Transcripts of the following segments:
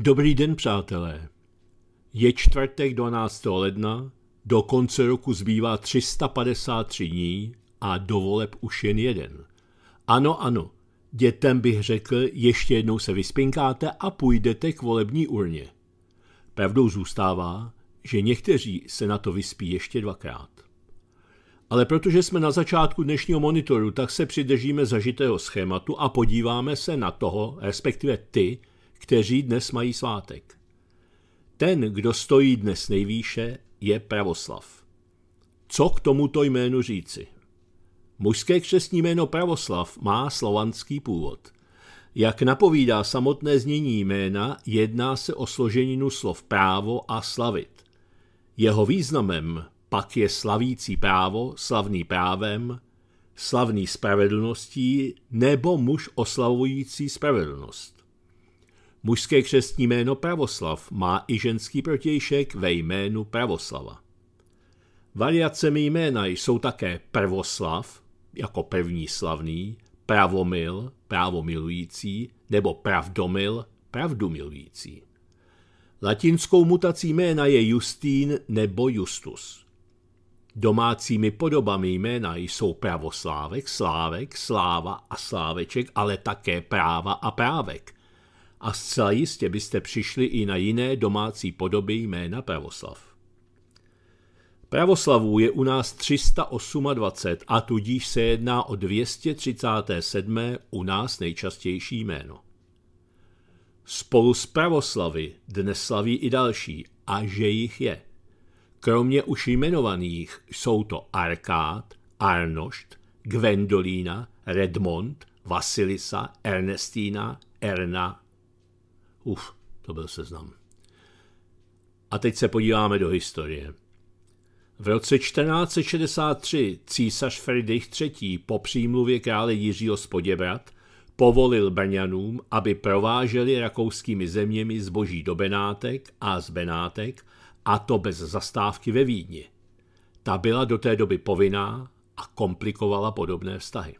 Dobrý den, přátelé. Je čtvrtek 12. ledna, do konce roku zbývá 353 dní a do voleb už jen jeden. Ano, ano, dětem bych řekl, ještě jednou se vyspinkáte a půjdete k volební urně. Pravdou zůstává, že někteří se na to vyspí ještě dvakrát. Ale protože jsme na začátku dnešního monitoru, tak se přidržíme zažitého schématu a podíváme se na toho, respektive ty, kteří dnes mají svátek. Ten, kdo stojí dnes nejvýše, je pravoslav. Co k tomuto jménu říci? Mužské křesní jméno pravoslav má slovanský původ. Jak napovídá samotné znění jména, jedná se o složeninu slov právo a slavit. Jeho významem pak je slavící právo, slavný právem, slavný spravedlností nebo muž oslavující spravedlnost. Mužské křestní jméno Pravoslav má i ženský protějšek ve jménu Pravoslava. Variacemi jména jsou také Prvoslav, jako první slavný, Pravomil, právomilující, nebo Pravdomil, pravdumilující. Latinskou mutací jména je Justín nebo Justus. Domácími podobami jména jsou pravoslávek, slávek, sláva a sláveček, ale také práva a právek a zcela jistě byste přišli i na jiné domácí podoby jména Pravoslav. Pravoslavů je u nás 328 a tudíž se jedná o 237. u nás nejčastější jméno. Spolu s pravoslavy dnes slaví i další a že jich je. Kromě už jmenovaných jsou to Arkád, Arnošt, Gwendolína, Redmond, Vasilisa, Ernestína, Erna Uf, to byl seznam. A teď se podíváme do historie. V roce 1463 císař Friedrich III. po přímluvě krále Jiřího z Poděbrat povolil Brňanům, aby prováželi rakouskými zeměmi zboží do Benátek a z Benátek, a to bez zastávky ve Vídni. Ta byla do té doby povinná a komplikovala podobné vztahy.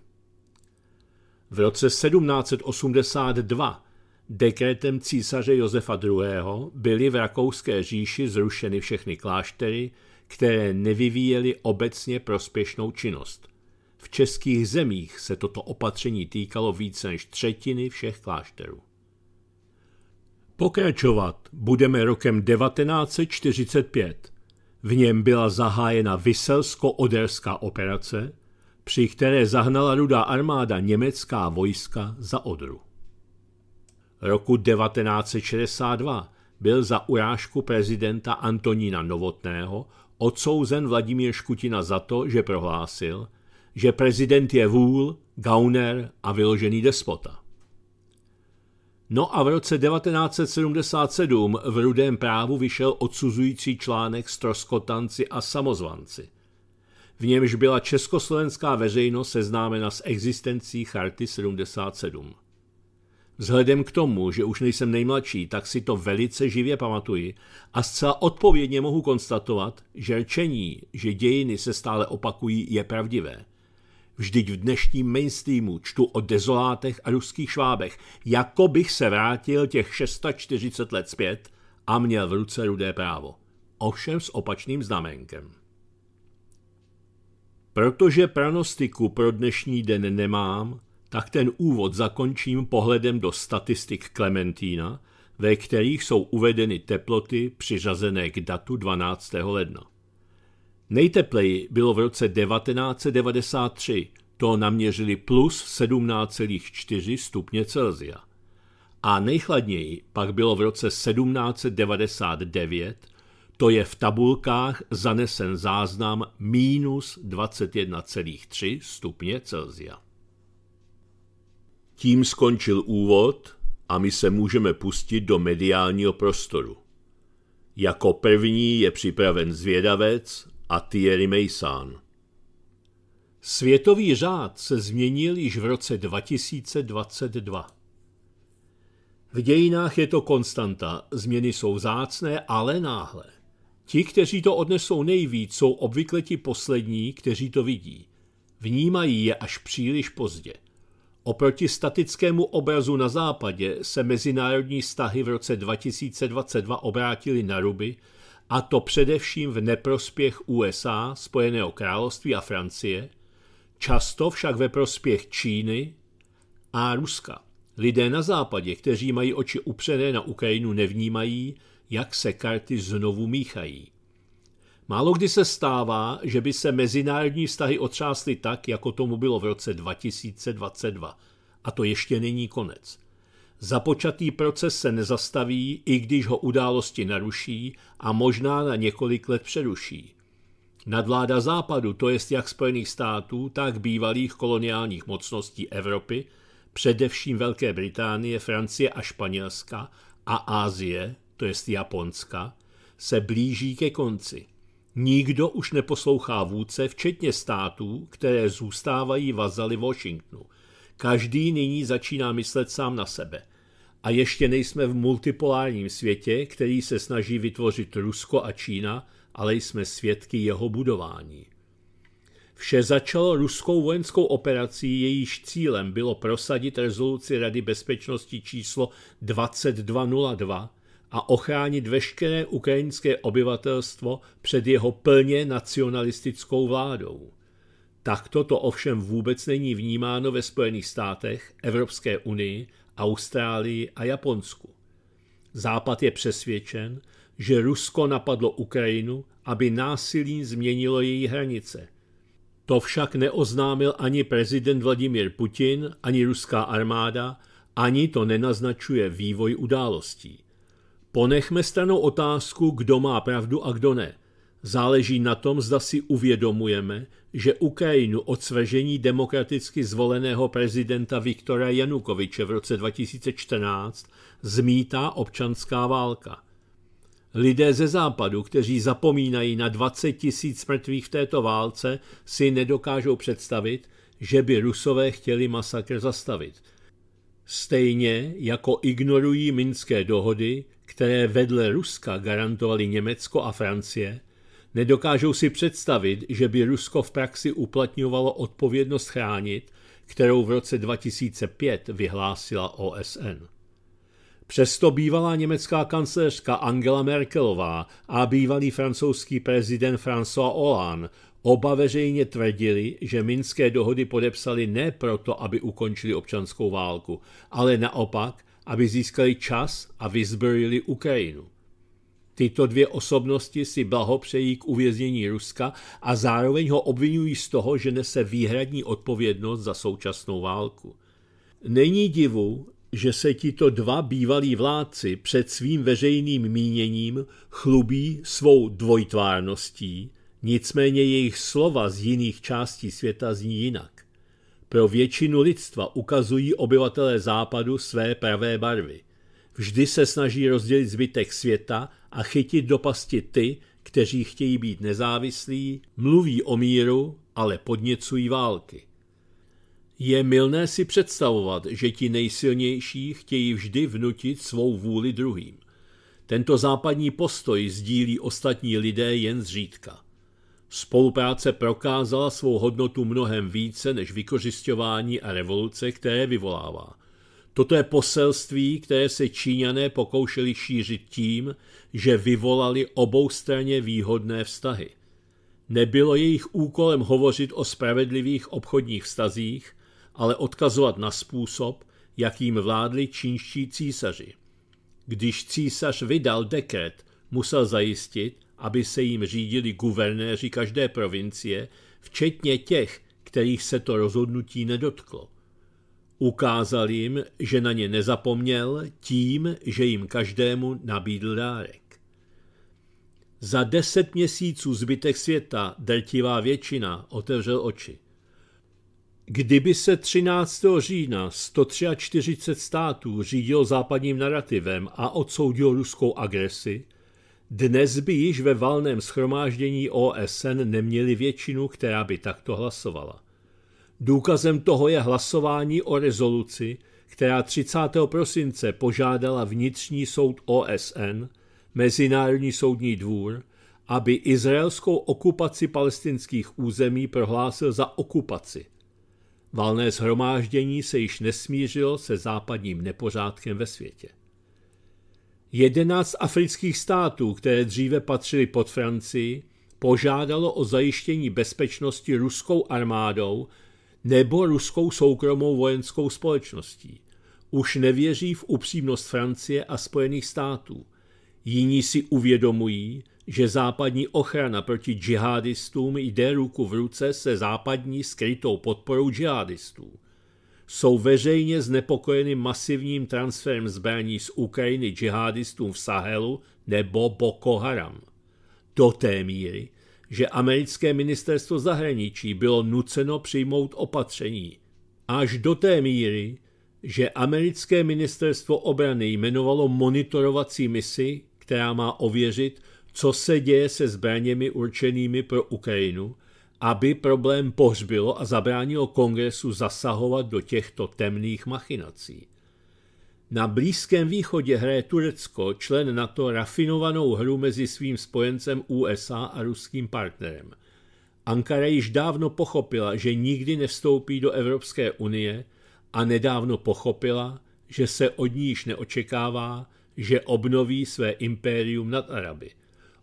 V roce 1782 Dekretem císaře Josefa II. byly v rakouské říši zrušeny všechny kláštery, které nevyvíjely obecně prospěšnou činnost. V českých zemích se toto opatření týkalo více než třetiny všech klášterů. Pokračovat budeme rokem 1945. V něm byla zahájena Vyselsko-Oderská operace, při které zahnala rudá armáda německá vojska za Odru roku 1962 byl za urážku prezidenta Antonína Novotného odsouzen Vladimír Škutina za to, že prohlásil, že prezident je vůl, gauner a vyložený despota. No a v roce 1977 v Rudém právu vyšel odsuzující článek Stroskotanci a samozvanci. V němž byla československá veřejnost seznámena s existencí Charty 77. Vzhledem k tomu, že už nejsem nejmladší, tak si to velice živě pamatuji a zcela odpovědně mohu konstatovat, že rčení, že dějiny se stále opakují, je pravdivé. Vždyť v dnešním mainstreamu čtu o dezolátech a ruských švábech, jako bych se vrátil těch 640 let zpět a měl v ruce rudé právo. Ovšem s opačným znamenkem. Protože pranostiku pro dnešní den nemám, tak ten úvod zakončím pohledem do statistik Klementína, ve kterých jsou uvedeny teploty přiřazené k datu 12. ledna. Nejtepleji bylo v roce 1993, to naměřili plus 17,4 stupně Celsia. A nejchladněji pak bylo v roce 1799, to je v tabulkách zanesen záznam minus 21,3 stupně Celsia. Tím skončil úvod a my se můžeme pustit do mediálního prostoru. Jako první je připraven zvědavec a Thierry Mason. Světový řád se změnil již v roce 2022. V dějinách je to konstanta, změny jsou zácné, ale náhle. Ti, kteří to odnesou nejvíc, jsou obvykle ti poslední, kteří to vidí. Vnímají je až příliš pozdě. Oproti statickému obrazu na západě se mezinárodní stahy v roce 2022 obrátily na ruby, a to především v neprospěch USA, Spojeného království a Francie, často však ve prospěch Číny a Ruska. Lidé na západě, kteří mají oči upřené na Ukrajinu, nevnímají, jak se karty znovu míchají. Málo kdy se stává, že by se mezinárodní vztahy otřásly tak, jako tomu bylo v roce 2022. A to ještě není konec. Započatý proces se nezastaví, i když ho události naruší a možná na několik let přeruší. Nadvláda západu, to jest jak Spojených států, tak bývalých koloniálních mocností Evropy, především Velké Británie, Francie a Španělska a Ázie, to jest Japonska, se blíží ke konci. Nikdo už neposlouchá vůdce, včetně států, které zůstávají vazaly Washingtonu. Každý nyní začíná myslet sám na sebe. A ještě nejsme v multipolárním světě, který se snaží vytvořit Rusko a Čína, ale jsme svědky jeho budování. Vše začalo ruskou vojenskou operací, jejíž cílem bylo prosadit rezoluci Rady bezpečnosti číslo 2202, a ochránit veškeré ukrajinské obyvatelstvo před jeho plně nacionalistickou vládou. Takto to ovšem vůbec není vnímáno ve Spojených státech, Evropské unii, Austrálii a Japonsku. Západ je přesvědčen, že Rusko napadlo Ukrajinu, aby násilí změnilo její hranice. To však neoznámil ani prezident Vladimir Putin, ani ruská armáda, ani to nenaznačuje vývoj událostí. Ponechme stranou otázku, kdo má pravdu a kdo ne. Záleží na tom, zda si uvědomujeme, že Ukrajinu od svržení demokraticky zvoleného prezidenta Viktora Janukoviče v roce 2014 zmítá občanská válka. Lidé ze západu, kteří zapomínají na 20 tisíc mrtvých v této válce, si nedokážou představit, že by rusové chtěli masakr zastavit. Stejně jako ignorují minské dohody, které vedle Ruska garantovali Německo a Francie, nedokážou si představit, že by Rusko v praxi uplatňovalo odpovědnost chránit, kterou v roce 2005 vyhlásila OSN. Přesto bývalá německá kancléřka Angela Merkelová a bývalý francouzský prezident François Hollande oba veřejně tvrdili, že minské dohody podepsali ne proto, aby ukončili občanskou válku, ale naopak, aby získali čas a vyzbrojili Ukrajinu. Tyto dvě osobnosti si blahopřejí k uvěznění Ruska a zároveň ho obvinují z toho, že nese výhradní odpovědnost za současnou válku. Není divu, že se tito dva bývalí vládci před svým veřejným míněním chlubí svou dvojtvárností, nicméně jejich slova z jiných částí světa zní jinak. Pro většinu lidstva ukazují obyvatelé západu své pravé barvy. Vždy se snaží rozdělit zbytek světa a chytit do pasti ty, kteří chtějí být nezávislí, mluví o míru, ale podněcují války. Je milné si představovat, že ti nejsilnější chtějí vždy vnutit svou vůli druhým. Tento západní postoj sdílí ostatní lidé jen zřídka. Spolupráce prokázala svou hodnotu mnohem více než vykořišťování a revoluce, které vyvolává. Toto je poselství, které se Číňané pokoušeli šířit tím, že vyvolali oboustranně výhodné vztahy. Nebylo jejich úkolem hovořit o spravedlivých obchodních vztazích, ale odkazovat na způsob, jakým vládli čínští císaři. Když císař vydal dekret, musel zajistit, aby se jim řídili guvernéři každé provincie, včetně těch, kterých se to rozhodnutí nedotklo. Ukázal jim, že na ně nezapomněl tím, že jim každému nabídl dárek. Za deset měsíců zbytek světa drtivá většina otevřel oči. Kdyby se 13. října 143 států řídil západním narrativem a odsoudil ruskou agresi, dnes by již ve valném schromáždění OSN neměli většinu, která by takto hlasovala. Důkazem toho je hlasování o rezoluci, která 30. prosince požádala vnitřní soud OSN, Mezinárodní soudní dvůr, aby izraelskou okupaci palestinských území prohlásil za okupaci. Valné shromáždění se již nesmířilo se západním nepořádkem ve světě. Jedenáct afrických států, které dříve patřily pod Francii, požádalo o zajištění bezpečnosti ruskou armádou nebo ruskou soukromou vojenskou společností. Už nevěří v upřímnost Francie a Spojených států. Jiní si uvědomují, že západní ochrana proti džihadistům jde ruku v ruce se západní skrytou podporou džihadistů jsou veřejně znepokojeny masivním transferem zbraní z Ukrajiny džihadistům v Sahelu nebo Boko Haram. Do té míry, že americké ministerstvo zahraničí bylo nuceno přijmout opatření. Až do té míry, že americké ministerstvo obrany jmenovalo monitorovací misi, která má ověřit, co se děje se zbraněmi určenými pro Ukrajinu – aby problém pohřbilo a zabránilo kongresu zasahovat do těchto temných machinací. Na Blízkém východě hraje Turecko, člen NATO, rafinovanou hru mezi svým spojencem USA a ruským partnerem. Ankara již dávno pochopila, že nikdy nevstoupí do Evropské unie a nedávno pochopila, že se od ní již neočekává, že obnoví své impérium nad Araby.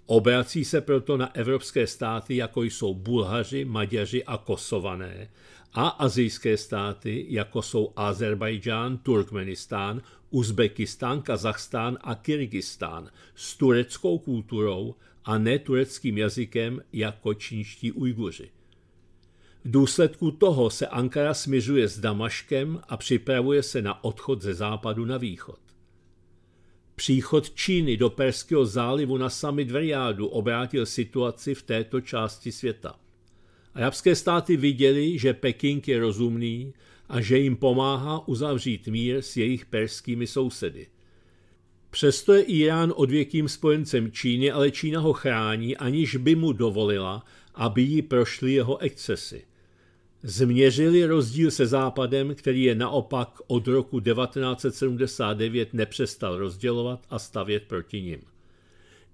Obrací se proto na evropské státy, jako jsou Bulhaři, Maďaři a Kosované, a azijské státy, jako jsou Azerbajdžán, Turkmenistán, Uzbekistán, Kazachstán a Kyrgyzstán, s tureckou kulturou a ne tureckým jazykem jako čínští Ujguři. V důsledku toho se Ankara směřuje s Damaškem a připravuje se na odchod ze západu na východ. Příchod Číny do Perského zálivu na summit v Riádu obrátil situaci v této části světa. Arabské státy viděli, že Peking je rozumný a že jim pomáhá uzavřít mír s jejich perskými sousedy. Přesto je Irán odvěkým spojencem Číny, ale Čína ho chrání, aniž by mu dovolila, aby jí prošly jeho excesy – změřili rozdíl se Západem, který je naopak od roku 1979 nepřestal rozdělovat a stavět proti nim.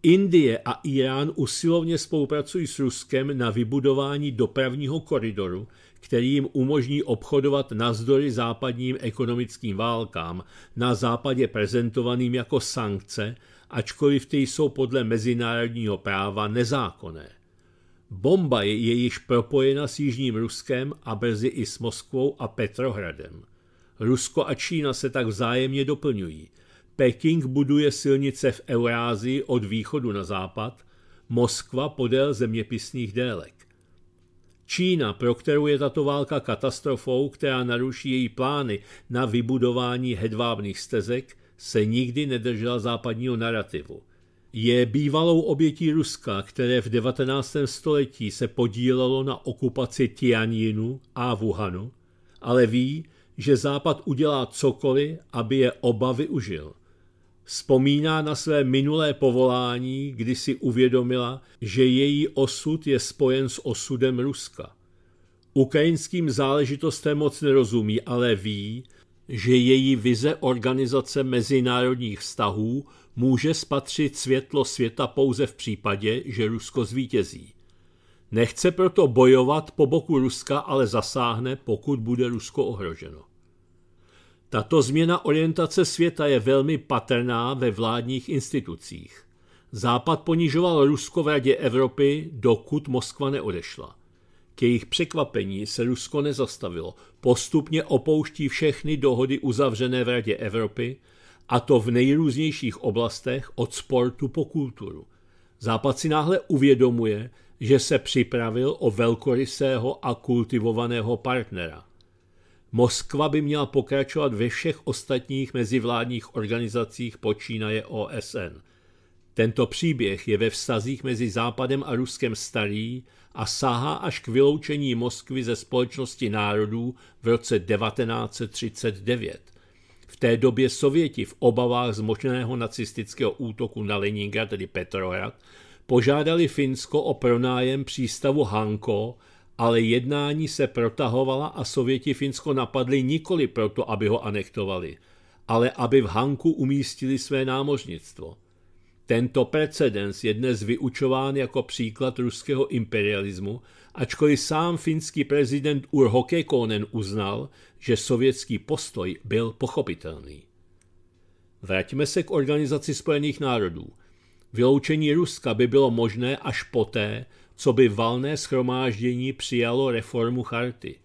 Indie a Irán usilovně spolupracují s Ruskem na vybudování dopravního koridoru, který jim umožní obchodovat nazdory západním ekonomickým válkám, na západě prezentovaným jako sankce, ačkoliv ty jsou podle mezinárodního práva nezákonné. Bomba je již propojena s Jižním Ruskem a brzy i s Moskvou a Petrohradem. Rusko a Čína se tak vzájemně doplňují. Peking buduje silnice v Eurázii od východu na západ, Moskva podél zeměpisných délek. Čína, pro kterou je tato válka katastrofou, která naruší její plány na vybudování hedvábných stezek, se nikdy nedržela západního narrativu je bývalou obětí Ruska, které v 19. století se podílelo na okupaci Tianjinu a Wuhanu, ale ví, že Západ udělá cokoliv, aby je oba využil. Vzpomíná na své minulé povolání, kdy si uvědomila, že její osud je spojen s osudem Ruska. Ukrajinským záležitostem moc nerozumí, ale ví, že její vize organizace mezinárodních vztahů může spatřit světlo světa pouze v případě, že Rusko zvítězí. Nechce proto bojovat po boku Ruska, ale zasáhne, pokud bude Rusko ohroženo. Tato změna orientace světa je velmi patrná ve vládních institucích. Západ ponižoval Rusko v Radě Evropy, dokud Moskva neodešla. K jejich překvapení se Rusko nezastavilo – postupně opouští všechny dohody uzavřené v Radě Evropy, a to v nejrůznějších oblastech od sportu po kulturu. Západ si náhle uvědomuje, že se připravil o velkorysého a kultivovaného partnera. Moskva by měla pokračovat ve všech ostatních mezivládních organizacích počínaje OSN. Tento příběh je ve vztazích mezi Západem a Ruskem starý a sahá až k vyloučení Moskvy ze společnosti národů v roce 1939. V té době Sověti v obavách z možného nacistického útoku na Leningrad, tedy Petrohrad, požádali Finsko o pronájem přístavu Hanko, ale jednání se protahovala a Sověti Finsko napadli nikoli proto, aby ho anektovali, ale aby v Hanku umístili své námořnictvo. Tento precedens je dnes vyučován jako příklad ruského imperialismu, ačkoliv sám finský prezident Urho Kekkonen uznal, že sovětský postoj byl pochopitelný. Vraťme se k Organizaci spojených národů. Vyloučení Ruska by bylo možné až poté, co by valné schromáždění přijalo reformu charty.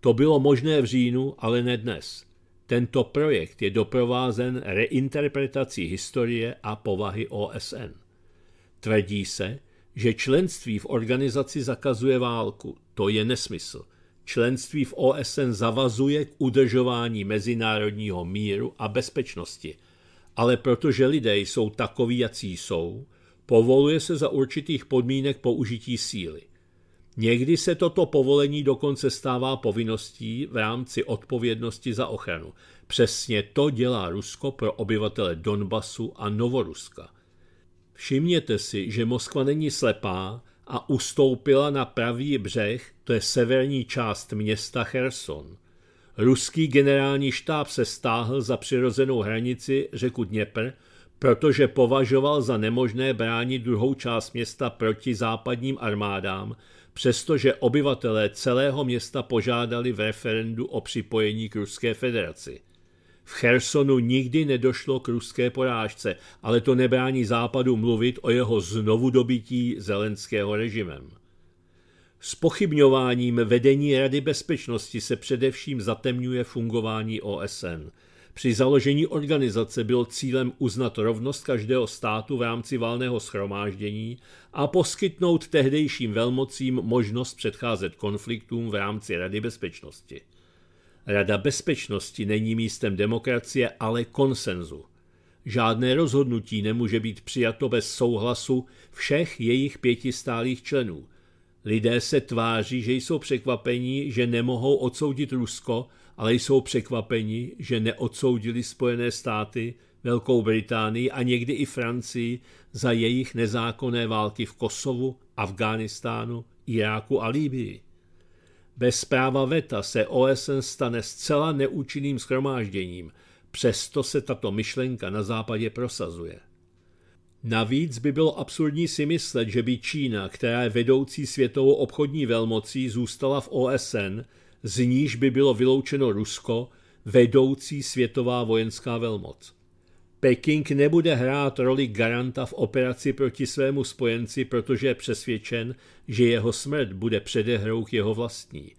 To bylo možné v říjnu, ale ne dnes – tento projekt je doprovázen reinterpretací historie a povahy OSN. Tvrdí se, že členství v organizaci zakazuje válku. To je nesmysl. Členství v OSN zavazuje k udržování mezinárodního míru a bezpečnosti. Ale protože lidé jsou takoví, jací jsou, povoluje se za určitých podmínek použití síly – Někdy se toto povolení dokonce stává povinností v rámci odpovědnosti za ochranu. Přesně to dělá Rusko pro obyvatele Donbasu a Novoruska. Všimněte si, že Moskva není slepá a ustoupila na pravý břeh, to je severní část města Cherson. Ruský generální štáb se stáhl za přirozenou hranici řeku Dněpr, protože považoval za nemožné bránit druhou část města proti západním armádám, přestože obyvatelé celého města požádali v referendu o připojení k Ruské federaci. V Chersonu nikdy nedošlo k ruské porážce, ale to nebrání Západu mluvit o jeho znovudobití zelenského režimem. S pochybňováním vedení Rady bezpečnosti se především zatemňuje fungování OSN – při založení organizace bylo cílem uznat rovnost každého státu v rámci válného schromáždění a poskytnout tehdejším velmocím možnost předcházet konfliktům v rámci Rady bezpečnosti. Rada bezpečnosti není místem demokracie, ale konsenzu. Žádné rozhodnutí nemůže být přijato bez souhlasu všech jejich pěti stálých členů. Lidé se tváří, že jsou překvapení, že nemohou odsoudit Rusko, ale jsou překvapeni, že neodsoudili Spojené státy, Velkou Británii a někdy i Francii za jejich nezákonné války v Kosovu, Afghánistánu, Iráku a Líbii. Bez práva VETA se OSN stane zcela neúčinným schromážděním, přesto se tato myšlenka na západě prosazuje. Navíc by bylo absurdní si myslet, že by Čína, která je vedoucí světovou obchodní velmocí, zůstala v OSN – z níž by bylo vyloučeno Rusko, vedoucí světová vojenská velmoc. Peking nebude hrát roli garanta v operaci proti svému spojenci, protože je přesvědčen, že jeho smrt bude předehrou k jeho vlastní.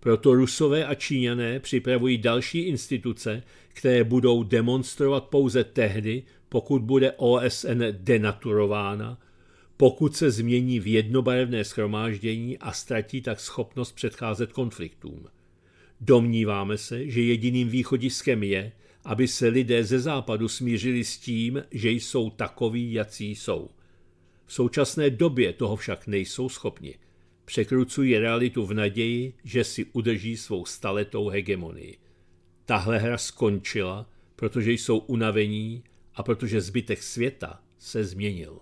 Proto Rusové a Číňané připravují další instituce, které budou demonstrovat pouze tehdy, pokud bude OSN denaturována pokud se změní v jednobarevné schromáždění a ztratí tak schopnost předcházet konfliktům. Domníváme se, že jediným východiskem je, aby se lidé ze západu smířili s tím, že jsou takoví, jací jsou. V současné době toho však nejsou schopni. Překrucují realitu v naději, že si udrží svou staletou hegemonii. Tahle hra skončila, protože jsou unavení a protože zbytek světa se změnil.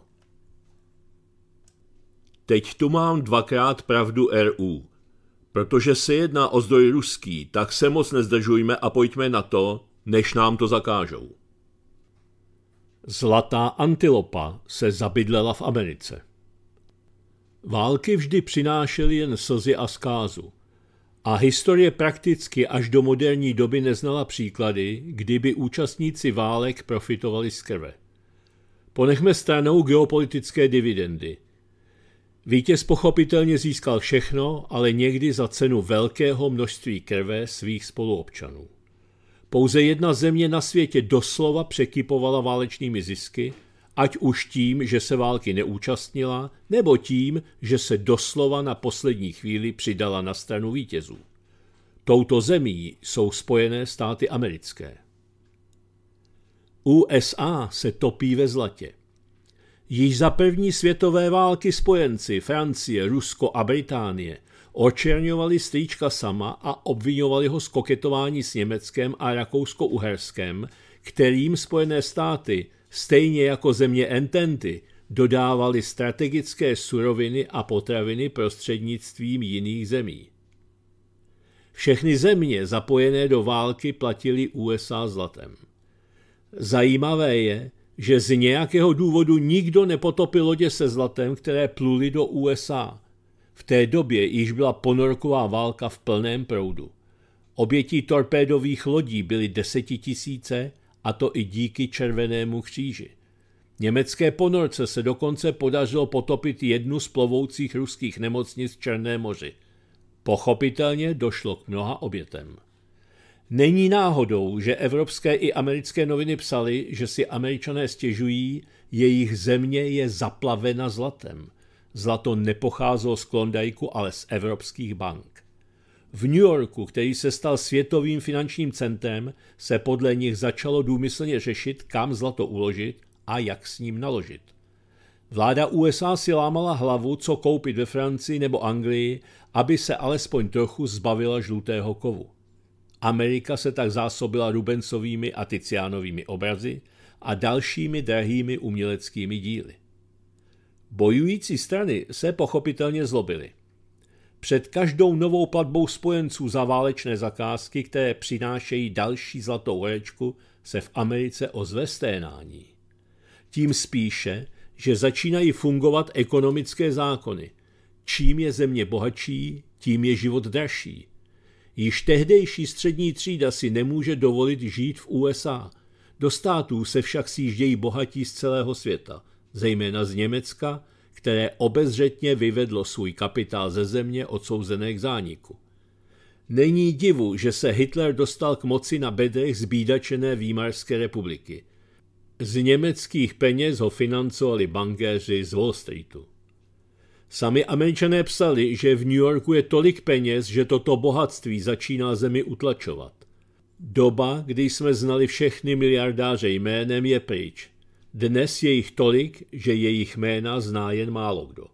Teď tu mám dvakrát pravdu RU. Protože se jedná o zdroj ruský, tak se moc nezdržujme a pojďme na to, než nám to zakážou. Zlatá antilopa se zabydlela v Americe. Války vždy přinášely jen slzy a zkázu. A historie prakticky až do moderní doby neznala příklady, kdyby účastníci válek profitovali z krve. Ponechme stranou geopolitické dividendy – Vítěz pochopitelně získal všechno, ale někdy za cenu velkého množství krve svých spoluobčanů. Pouze jedna země na světě doslova překypovala válečnými zisky, ať už tím, že se války neúčastnila, nebo tím, že se doslova na poslední chvíli přidala na stranu vítězů. Touto zemí jsou Spojené státy americké. USA se topí ve zlatě. Již za první světové války spojenci Francie, Rusko a Británie očerňovali strýčka sama a obvinovali ho z koketování s Německem a Rakousko-Uherskem, kterým Spojené státy, stejně jako země Ententy, dodávali strategické suroviny a potraviny prostřednictvím jiných zemí. Všechny země zapojené do války platili USA zlatem. Zajímavé je, že z nějakého důvodu nikdo nepotopil lodě se zlatem, které pluly do USA. V té době již byla ponorková válka v plném proudu. Obětí torpédových lodí byly desetitisíce, a to i díky Červenému kříži. Německé ponorce se dokonce podařilo potopit jednu z plovoucích ruských nemocnic v Černé moři. Pochopitelně došlo k mnoha obětem. Není náhodou, že evropské i americké noviny psaly, že si američané stěžují, jejich země je zaplavena zlatem. Zlato nepocházelo z Klondajku, ale z evropských bank. V New Yorku, který se stal světovým finančním centrem, se podle nich začalo důmyslně řešit, kam zlato uložit a jak s ním naložit. Vláda USA si lámala hlavu, co koupit ve Francii nebo Anglii, aby se alespoň trochu zbavila žlutého kovu. Amerika se tak zásobila Rubensovými a Tizianovými obrazy a dalšími drahými uměleckými díly. Bojující strany se pochopitelně zlobily. Před každou novou platbou spojenců za válečné zakázky, které přinášejí další zlatou horečku, se v Americe ozve sténání. Tím spíše, že začínají fungovat ekonomické zákony. Čím je země bohatší, tím je život dražší – Již tehdejší střední třída si nemůže dovolit žít v USA. Do států se však sjíždějí bohatí z celého světa, zejména z Německa, které obezřetně vyvedlo svůj kapitál ze země odsouzené k zániku. Není divu, že se Hitler dostal k moci na bedrech zbídačené Výmarské republiky. Z německých peněz ho financovali bankéři z Wall Streetu. Sami američané psali, že v New Yorku je tolik peněz, že toto bohatství začíná zemi utlačovat. Doba, kdy jsme znali všechny miliardáře jménem, je pryč. Dnes je jich tolik, že jejich jména zná jen málo kdo.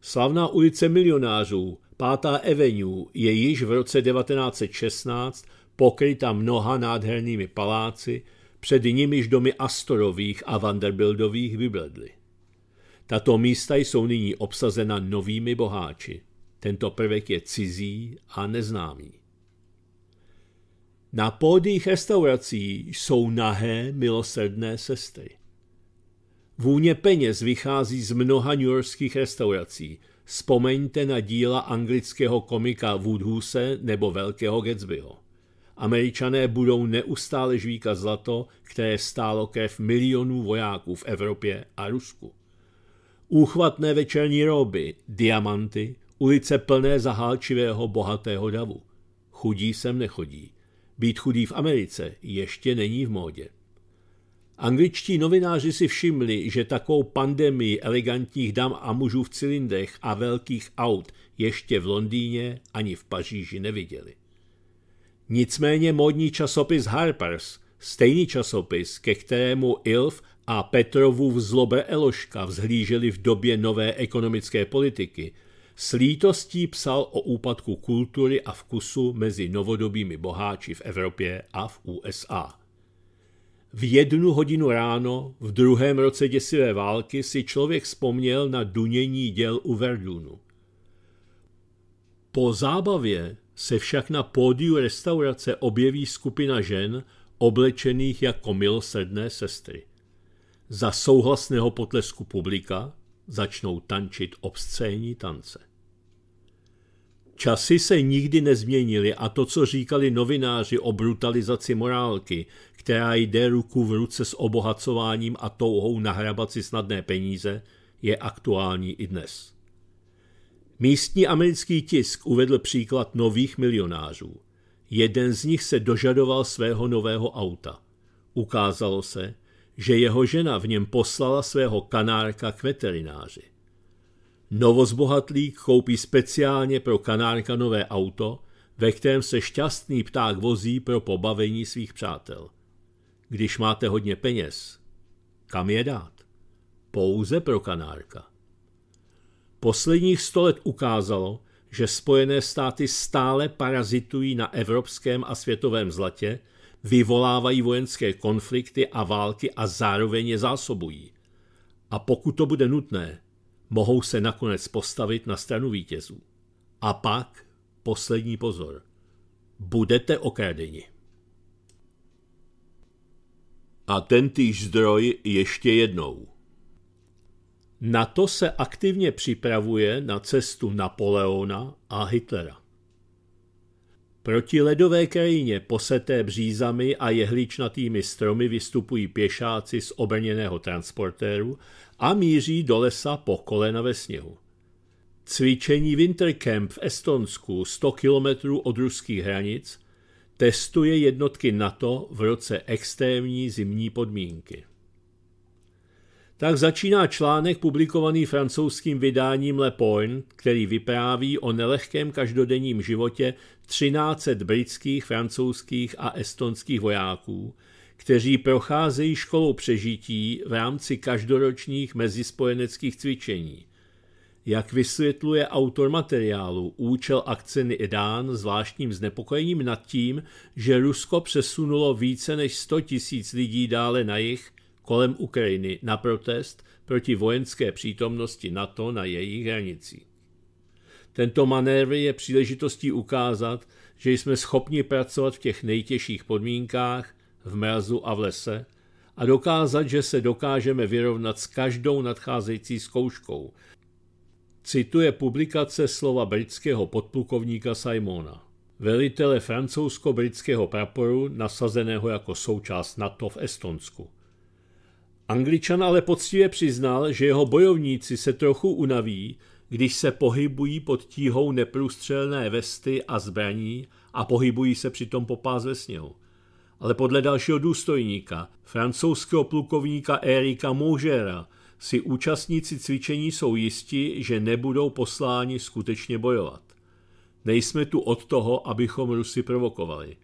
Slavná ulice milionářů, pátá Avenue, je již v roce 1916 pokryta mnoha nádhernými paláci, před nimiž domy Astorových a Vanderbiltových vybledly. Tato místa jsou nyní obsazena novými boháči. Tento prvek je cizí a neznámý. Na pódiích restaurací jsou nahé milosrdné sestry. Vůně peněz vychází z mnoha newyorských restaurací. Vzpomeňte na díla anglického komika Woodhouse nebo Velkého Gatsbyho. Američané budou neustále žvíkat zlato, které stálo krev milionů vojáků v Evropě a Rusku úchvatné večerní roby, diamanty, ulice plné zahálčivého bohatého davu. Chudí sem nechodí. Být chudý v Americe ještě není v módě. Angličtí novináři si všimli, že takovou pandemii elegantních dam a mužů v cylindrech a velkých aut ještě v Londýně ani v Paříži neviděli. Nicméně módní časopis Harper's, stejný časopis, ke kterému Ilf a Petrovův zlobe Eloška vzhlíželi v době nové ekonomické politiky, s lítostí psal o úpadku kultury a vkusu mezi novodobými boháči v Evropě a v USA. V jednu hodinu ráno v druhém roce děsivé války si člověk vzpomněl na dunění děl u Verdunu. Po zábavě se však na pódiu restaurace objeví skupina žen oblečených jako milosrdné sestry. Za souhlasného potlesku publika začnou tančit obscénní tance. Časy se nikdy nezměnily a to, co říkali novináři o brutalizaci morálky, která jde ruku v ruce s obohacováním a touhou nahrabat si snadné peníze, je aktuální i dnes. Místní americký tisk uvedl příklad nových milionářů. Jeden z nich se dožadoval svého nového auta. Ukázalo se, že jeho žena v něm poslala svého kanárka k veterináři. Novozbohatlík koupí speciálně pro kanárka nové auto, ve kterém se šťastný pták vozí pro pobavení svých přátel. Když máte hodně peněz, kam je dát? Pouze pro kanárka. Posledních sto let ukázalo, že Spojené státy stále parazitují na evropském a světovém zlatě – vyvolávají vojenské konflikty a války a zároveň je zásobují. A pokud to bude nutné, mohou se nakonec postavit na stranu vítězů. A pak poslední pozor. Budete okradeni. A tentýž zdroj ještě jednou. Na to se aktivně připravuje na cestu Napoleona a Hitlera. Proti ledové krajině poseté břízami a jehličnatými stromy vystupují pěšáci z obrněného transportéru a míří do lesa po kolena ve sněhu. Cvičení Wintercamp v Estonsku 100 kilometrů od ruských hranic testuje jednotky NATO v roce extrémní zimní podmínky. Tak začíná článek publikovaný francouzským vydáním Le Point, který vypráví o nelehkém každodenním životě 13 britských, francouzských a estonských vojáků, kteří procházejí školou přežití v rámci každoročních mezispojeneckých cvičení. Jak vysvětluje autor materiálu, účel akce dán zvláštním znepokojením nad tím, že Rusko přesunulo více než 100 000 lidí dále na jich kolem Ukrajiny na protest proti vojenské přítomnosti NATO na jejich hranici. Tento manévr je příležitostí ukázat, že jsme schopni pracovat v těch nejtěžších podmínkách, v mrazu a v lese a dokázat, že se dokážeme vyrovnat s každou nadcházející zkouškou. Cituje publikace slova britského podplukovníka Simona, velitele francouzsko-britského praporu nasazeného jako součást NATO v Estonsku. Angličan ale poctivě přiznal, že jeho bojovníci se trochu unaví, když se pohybují pod tíhou neprůstřelné vesty a zbraní a pohybují se přitom po pás ve sněhu. Ale podle dalšího důstojníka, francouzského plukovníka Erika Moužera, si účastníci cvičení jsou jisti, že nebudou posláni skutečně bojovat. Nejsme tu od toho, abychom Rusy provokovali.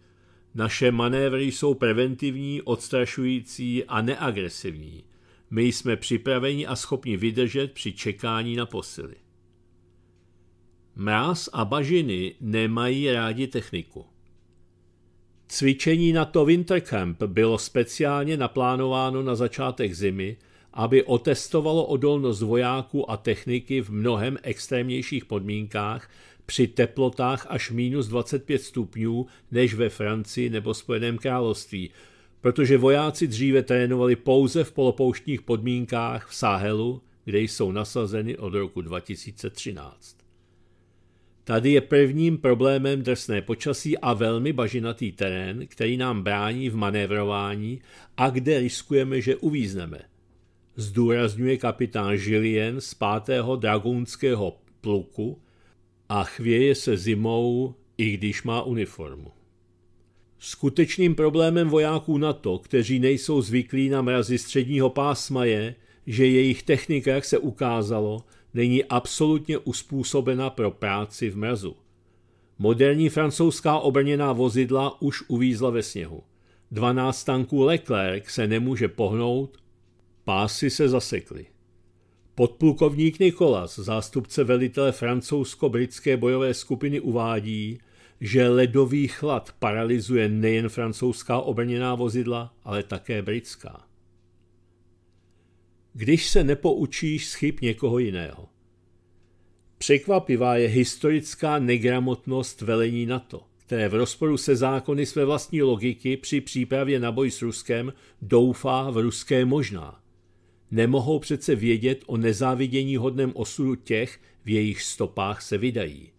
Naše manévry jsou preventivní, odstrašující a neagresivní. My jsme připraveni a schopni vydržet při čekání na posily. Mráz a bažiny nemají rádi techniku. Cvičení na to Wintercamp bylo speciálně naplánováno na začátek zimy, aby otestovalo odolnost vojáků a techniky v mnohem extrémnějších podmínkách, při teplotách až minus 25 stupňů než ve Francii nebo Spojeném království, protože vojáci dříve trénovali pouze v polopouštních podmínkách v Sahelu, kde jsou nasazeny od roku 2013. Tady je prvním problémem drsné počasí a velmi bažinatý terén, který nám brání v manévrování a kde riskujeme, že uvízneme. Zdůrazňuje kapitán Žilien z 5. dragunského pluku, a chvěje se zimou, i když má uniformu. Skutečným problémem vojáků NATO, kteří nejsou zvyklí na mrazy středního pásma, je, že jejich technika, jak se ukázalo, není absolutně uspůsobena pro práci v mrazu. Moderní francouzská obrněná vozidla už uvízla ve sněhu. 12 tanků Leclerc se nemůže pohnout, pásy se zasekly. Podplukovník Nikolas, zástupce velitele francouzsko-britské bojové skupiny, uvádí, že ledový chlad paralyzuje nejen francouzská obrněná vozidla, ale také britská. Když se nepoučíš z chyb někoho jiného. Překvapivá je historická negramotnost velení NATO, které v rozporu se zákony své vlastní logiky při přípravě na boj s Ruskem doufá v ruské možná – nemohou přece vědět o nezávidění hodném osudu těch, v jejich stopách se vydají.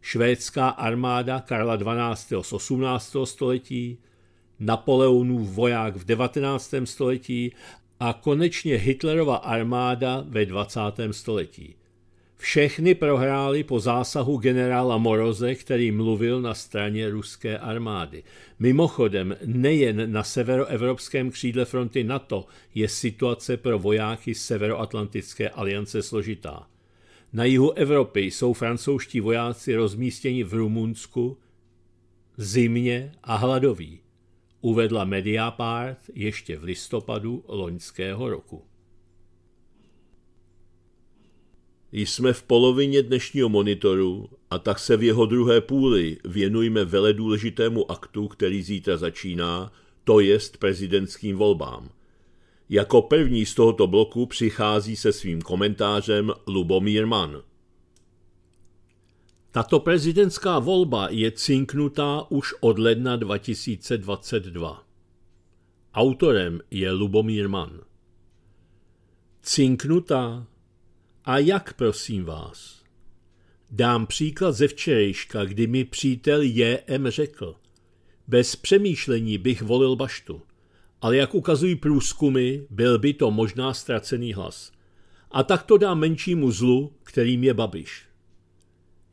Švédská armáda Karla XII. z 18. století, Napoleonův voják v 19. století a konečně Hitlerova armáda ve 20. století – všechny prohráli po zásahu generála Moroze, který mluvil na straně ruské armády. Mimochodem, nejen na severoevropském křídle fronty NATO je situace pro vojáky Severoatlantické aliance složitá. Na jihu Evropy jsou francouzští vojáci rozmístěni v Rumunsku, zimně a hladoví, uvedla Mediapart ještě v listopadu loňského roku. Jsme v polovině dnešního monitoru a tak se v jeho druhé půli věnujme vele důležitému aktu, který zítra začíná, to jest prezidentským volbám. Jako první z tohoto bloku přichází se svým komentářem Lubomír Mann. Tato prezidentská volba je cinknutá už od ledna 2022. Autorem je Lubomír Mann. Cinknutá a jak, prosím vás? Dám příklad ze včerejška, kdy mi přítel J.M. řekl. Bez přemýšlení bych volil baštu, ale jak ukazují průzkumy, byl by to možná ztracený hlas. A tak to dám menšímu zlu, kterým je Babiš.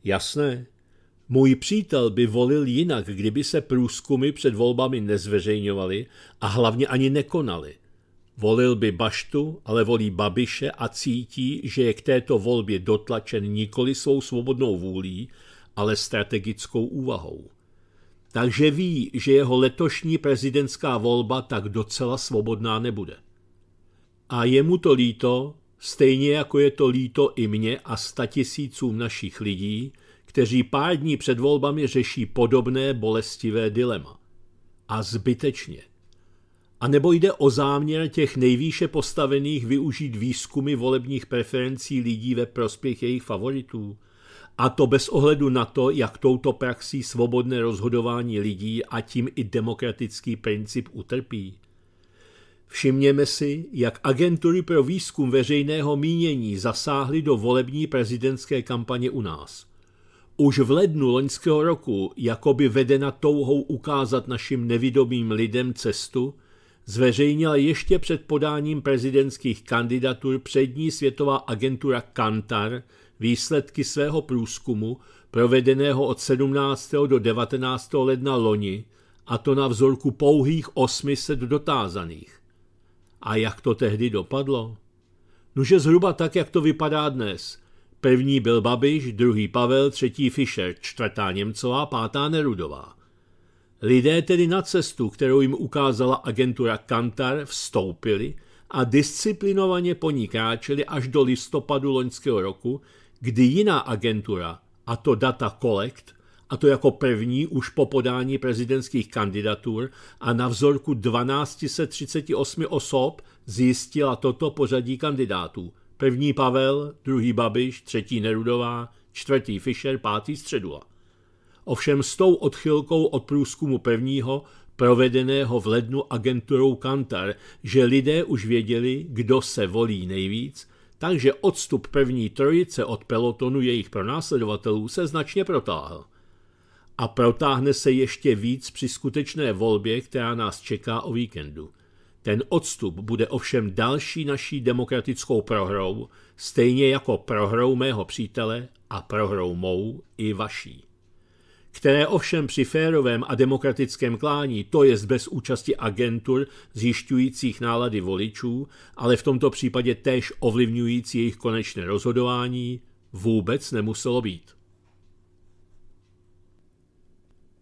Jasné, můj přítel by volil jinak, kdyby se průzkumy před volbami nezveřejňovaly a hlavně ani nekonaly. Volil by Baštu, ale volí Babiše a cítí, že je k této volbě dotlačen nikoli svou svobodnou vůlí, ale strategickou úvahou. Takže ví, že jeho letošní prezidentská volba tak docela svobodná nebude. A je mu to líto, stejně jako je to líto i mně a statisícům našich lidí, kteří pár dní před volbami řeší podobné bolestivé dilema. A zbytečně – a nebo jde o záměr těch nejvýše postavených využít výzkumy volebních preferencí lidí ve prospěch jejich favoritů? A to bez ohledu na to, jak touto praxí svobodné rozhodování lidí a tím i demokratický princip utrpí. Všimněme si, jak agentury pro výzkum veřejného mínění zasáhly do volební prezidentské kampaně u nás. Už v lednu loňského roku, jako by vedena touhou ukázat našim nevidomým lidem cestu, zveřejnila ještě před podáním prezidentských kandidatur přední světová agentura Kantar výsledky svého průzkumu, provedeného od 17. do 19. ledna loni, a to na vzorku pouhých 800 dotázaných. A jak to tehdy dopadlo? Nože zhruba tak, jak to vypadá dnes. První byl Babiš, druhý Pavel, třetí Fischer, čtvrtá Němcová, pátá Nerudová. Lidé tedy na cestu, kterou jim ukázala agentura Kantar, vstoupili a disciplinovaně po ní kráčeli až do listopadu loňského roku, kdy jiná agentura, a to Data Collect, a to jako první už po podání prezidentských kandidatur a na vzorku 1238 osob zjistila toto pořadí kandidátů. První Pavel, druhý Babiš, třetí Nerudová, čtvrtý Fischer, pátý Středula ovšem s tou odchylkou od průzkumu prvního, provedeného v lednu agenturou Kantar, že lidé už věděli, kdo se volí nejvíc, takže odstup první trojice od pelotonu jejich pronásledovatelů se značně protáhl. A protáhne se ještě víc při skutečné volbě, která nás čeká o víkendu. Ten odstup bude ovšem další naší demokratickou prohrou, stejně jako prohrou mého přítele a prohrou mou i vaší které ovšem při férovém a demokratickém klání, to jest bez účasti agentur zjišťujících nálady voličů, ale v tomto případě též ovlivňující jejich konečné rozhodování, vůbec nemuselo být.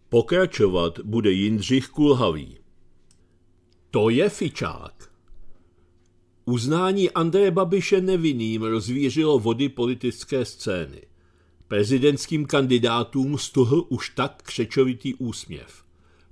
Pokračovat bude Jindřich Kulhavý. To je fičák. Uznání Andreje Babiše nevinným rozvířilo vody politické scény. Prezidentským kandidátům stuhl už tak křečovitý úsměv.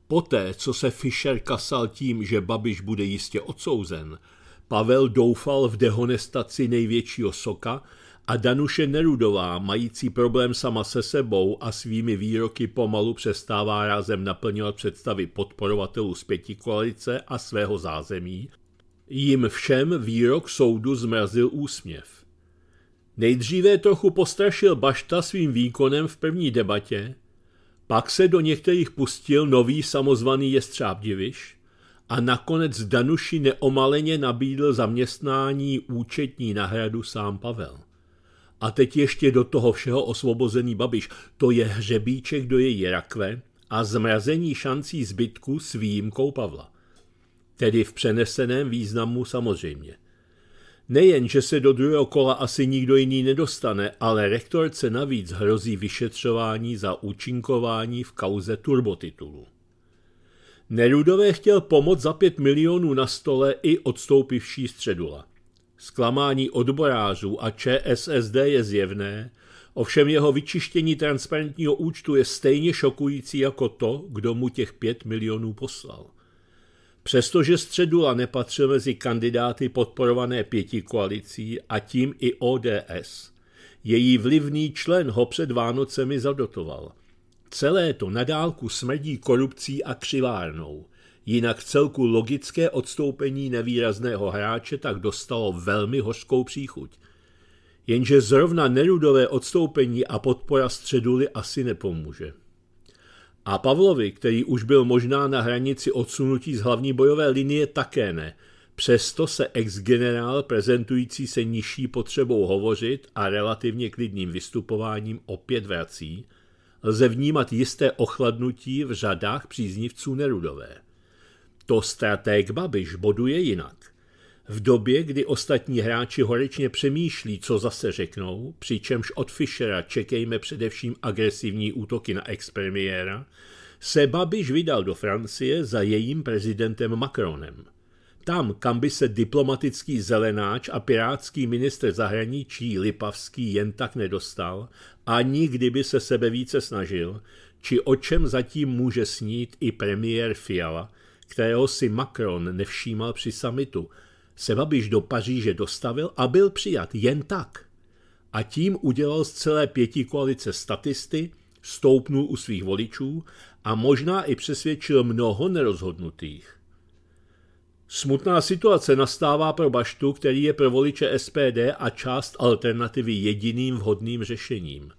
Poté, co se Fischer kasal tím, že Babiš bude jistě odsouzen, Pavel doufal v dehonestaci největšího soka a Danuše Nerudová, mající problém sama se sebou a svými výroky pomalu přestává rázem naplňovat představy podporovatelů z pěti koalice a svého zázemí, jim všem výrok soudu zmrazil úsměv. Nejdříve trochu postrašil Bašta svým výkonem v první debatě, pak se do některých pustil nový samozvaný jestřáb diviš a nakonec Danuši neomaleně nabídl zaměstnání účetní nahradu sám Pavel. A teď ještě do toho všeho osvobozený Babiš, to je hřebíček do její rakve a zmrazení šancí zbytku s výjimkou Pavla. Tedy v přeneseném významu samozřejmě – Nejen, že se do druhého kola asi nikdo jiný nedostane, ale rektorce navíc hrozí vyšetřování za účinkování v kauze turbotitulu. Nerudové chtěl pomoc za 5 milionů na stole i odstoupivší středula. Zklamání odborářů a ČSSD je zjevné, ovšem jeho vyčištění transparentního účtu je stejně šokující jako to, kdo mu těch 5 milionů poslal – Přestože středula nepatřil mezi kandidáty podporované pěti koalicí a tím i ODS, její vlivný člen ho před Vánocemi zadotoval. Celé to nadálku smrdí korupcí a křivárnou. Jinak celku logické odstoupení nevýrazného hráče tak dostalo velmi hořkou příchuť. Jenže zrovna nerudové odstoupení a podpora středuly asi nepomůže. A Pavlovi, který už byl možná na hranici odsunutí z hlavní bojové linie, také ne. Přesto se ex-generál prezentující se nižší potřebou hovořit a relativně klidným vystupováním opět vrací, lze vnímat jisté ochladnutí v řadách příznivců Nerudové. To strateg Babiš boduje jinak. V době, kdy ostatní hráči horečně přemýšlí, co zase řeknou, přičemž od Fischera čekejme především agresivní útoky na expremiéra, se Babiš vydal do Francie za jejím prezidentem Macronem. Tam, kam by se diplomatický zelenáč a pirátský ministr zahraničí Lipavský jen tak nedostal, ani kdyby se sebe více snažil, či o čem zatím může snít i premiér Fiala, kterého si Macron nevšímal při samitu – se Babiš do Paříže dostavil a byl přijat jen tak. A tím udělal z celé pěti koalice statisty, stoupnul u svých voličů a možná i přesvědčil mnoho nerozhodnutých. Smutná situace nastává pro Baštu, který je pro voliče SPD a část alternativy jediným vhodným řešením.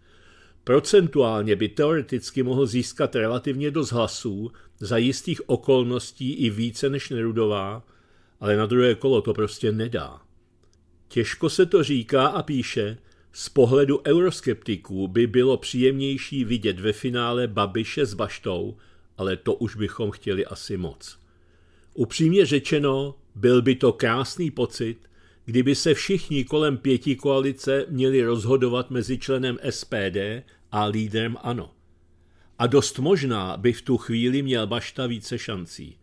Procentuálně by teoreticky mohl získat relativně dost hlasů, za jistých okolností i více než Nerudová, ale na druhé kolo to prostě nedá. Těžko se to říká a píše, z pohledu euroskeptiků by bylo příjemnější vidět ve finále Babiše s Baštou, ale to už bychom chtěli asi moc. Upřímně řečeno, byl by to krásný pocit, kdyby se všichni kolem pěti koalice měli rozhodovat mezi členem SPD a lídrem ANO. A dost možná by v tu chvíli měl Bašta více šancí.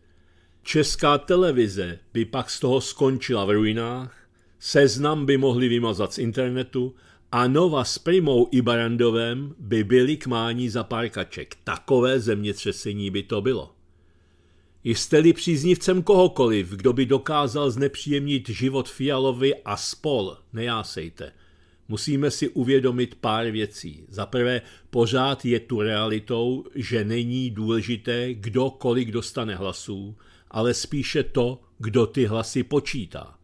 Česká televize by pak z toho skončila v ruinách, seznam by mohli vymazat z internetu a Nova s Primou i Barandovem by byli k mání za parkaček. Takové zemětřesení by to bylo. Jste-li příznivcem kohokoliv, kdo by dokázal znepříjemnit život Fialovi a spol, nejásejte. Musíme si uvědomit pár věcí. Za prvé, pořád je tu realitou, že není důležité, kdo kolik dostane hlasů, ale spíše to, kdo ty hlasy počítá.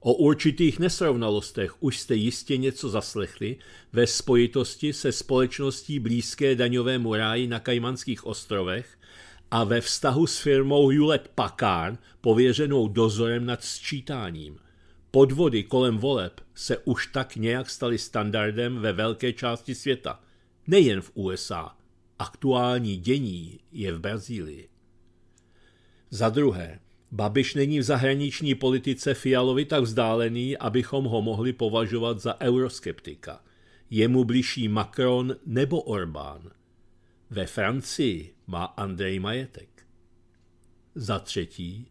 O určitých nesrovnalostech už jste jistě něco zaslechli ve spojitosti se společností blízké daňovému ráji na Kajmanských ostrovech a ve vztahu s firmou Hewlett Packard pověřenou dozorem nad sčítáním. Podvody kolem voleb se už tak nějak staly standardem ve velké části světa, nejen v USA. Aktuální dění je v Brazílii. Za druhé, Babiš není v zahraniční politice Fialovi tak vzdálený, abychom ho mohli považovat za euroskeptika. Je mu blížší Macron nebo Orbán. Ve Francii má Andrej majetek. Za třetí,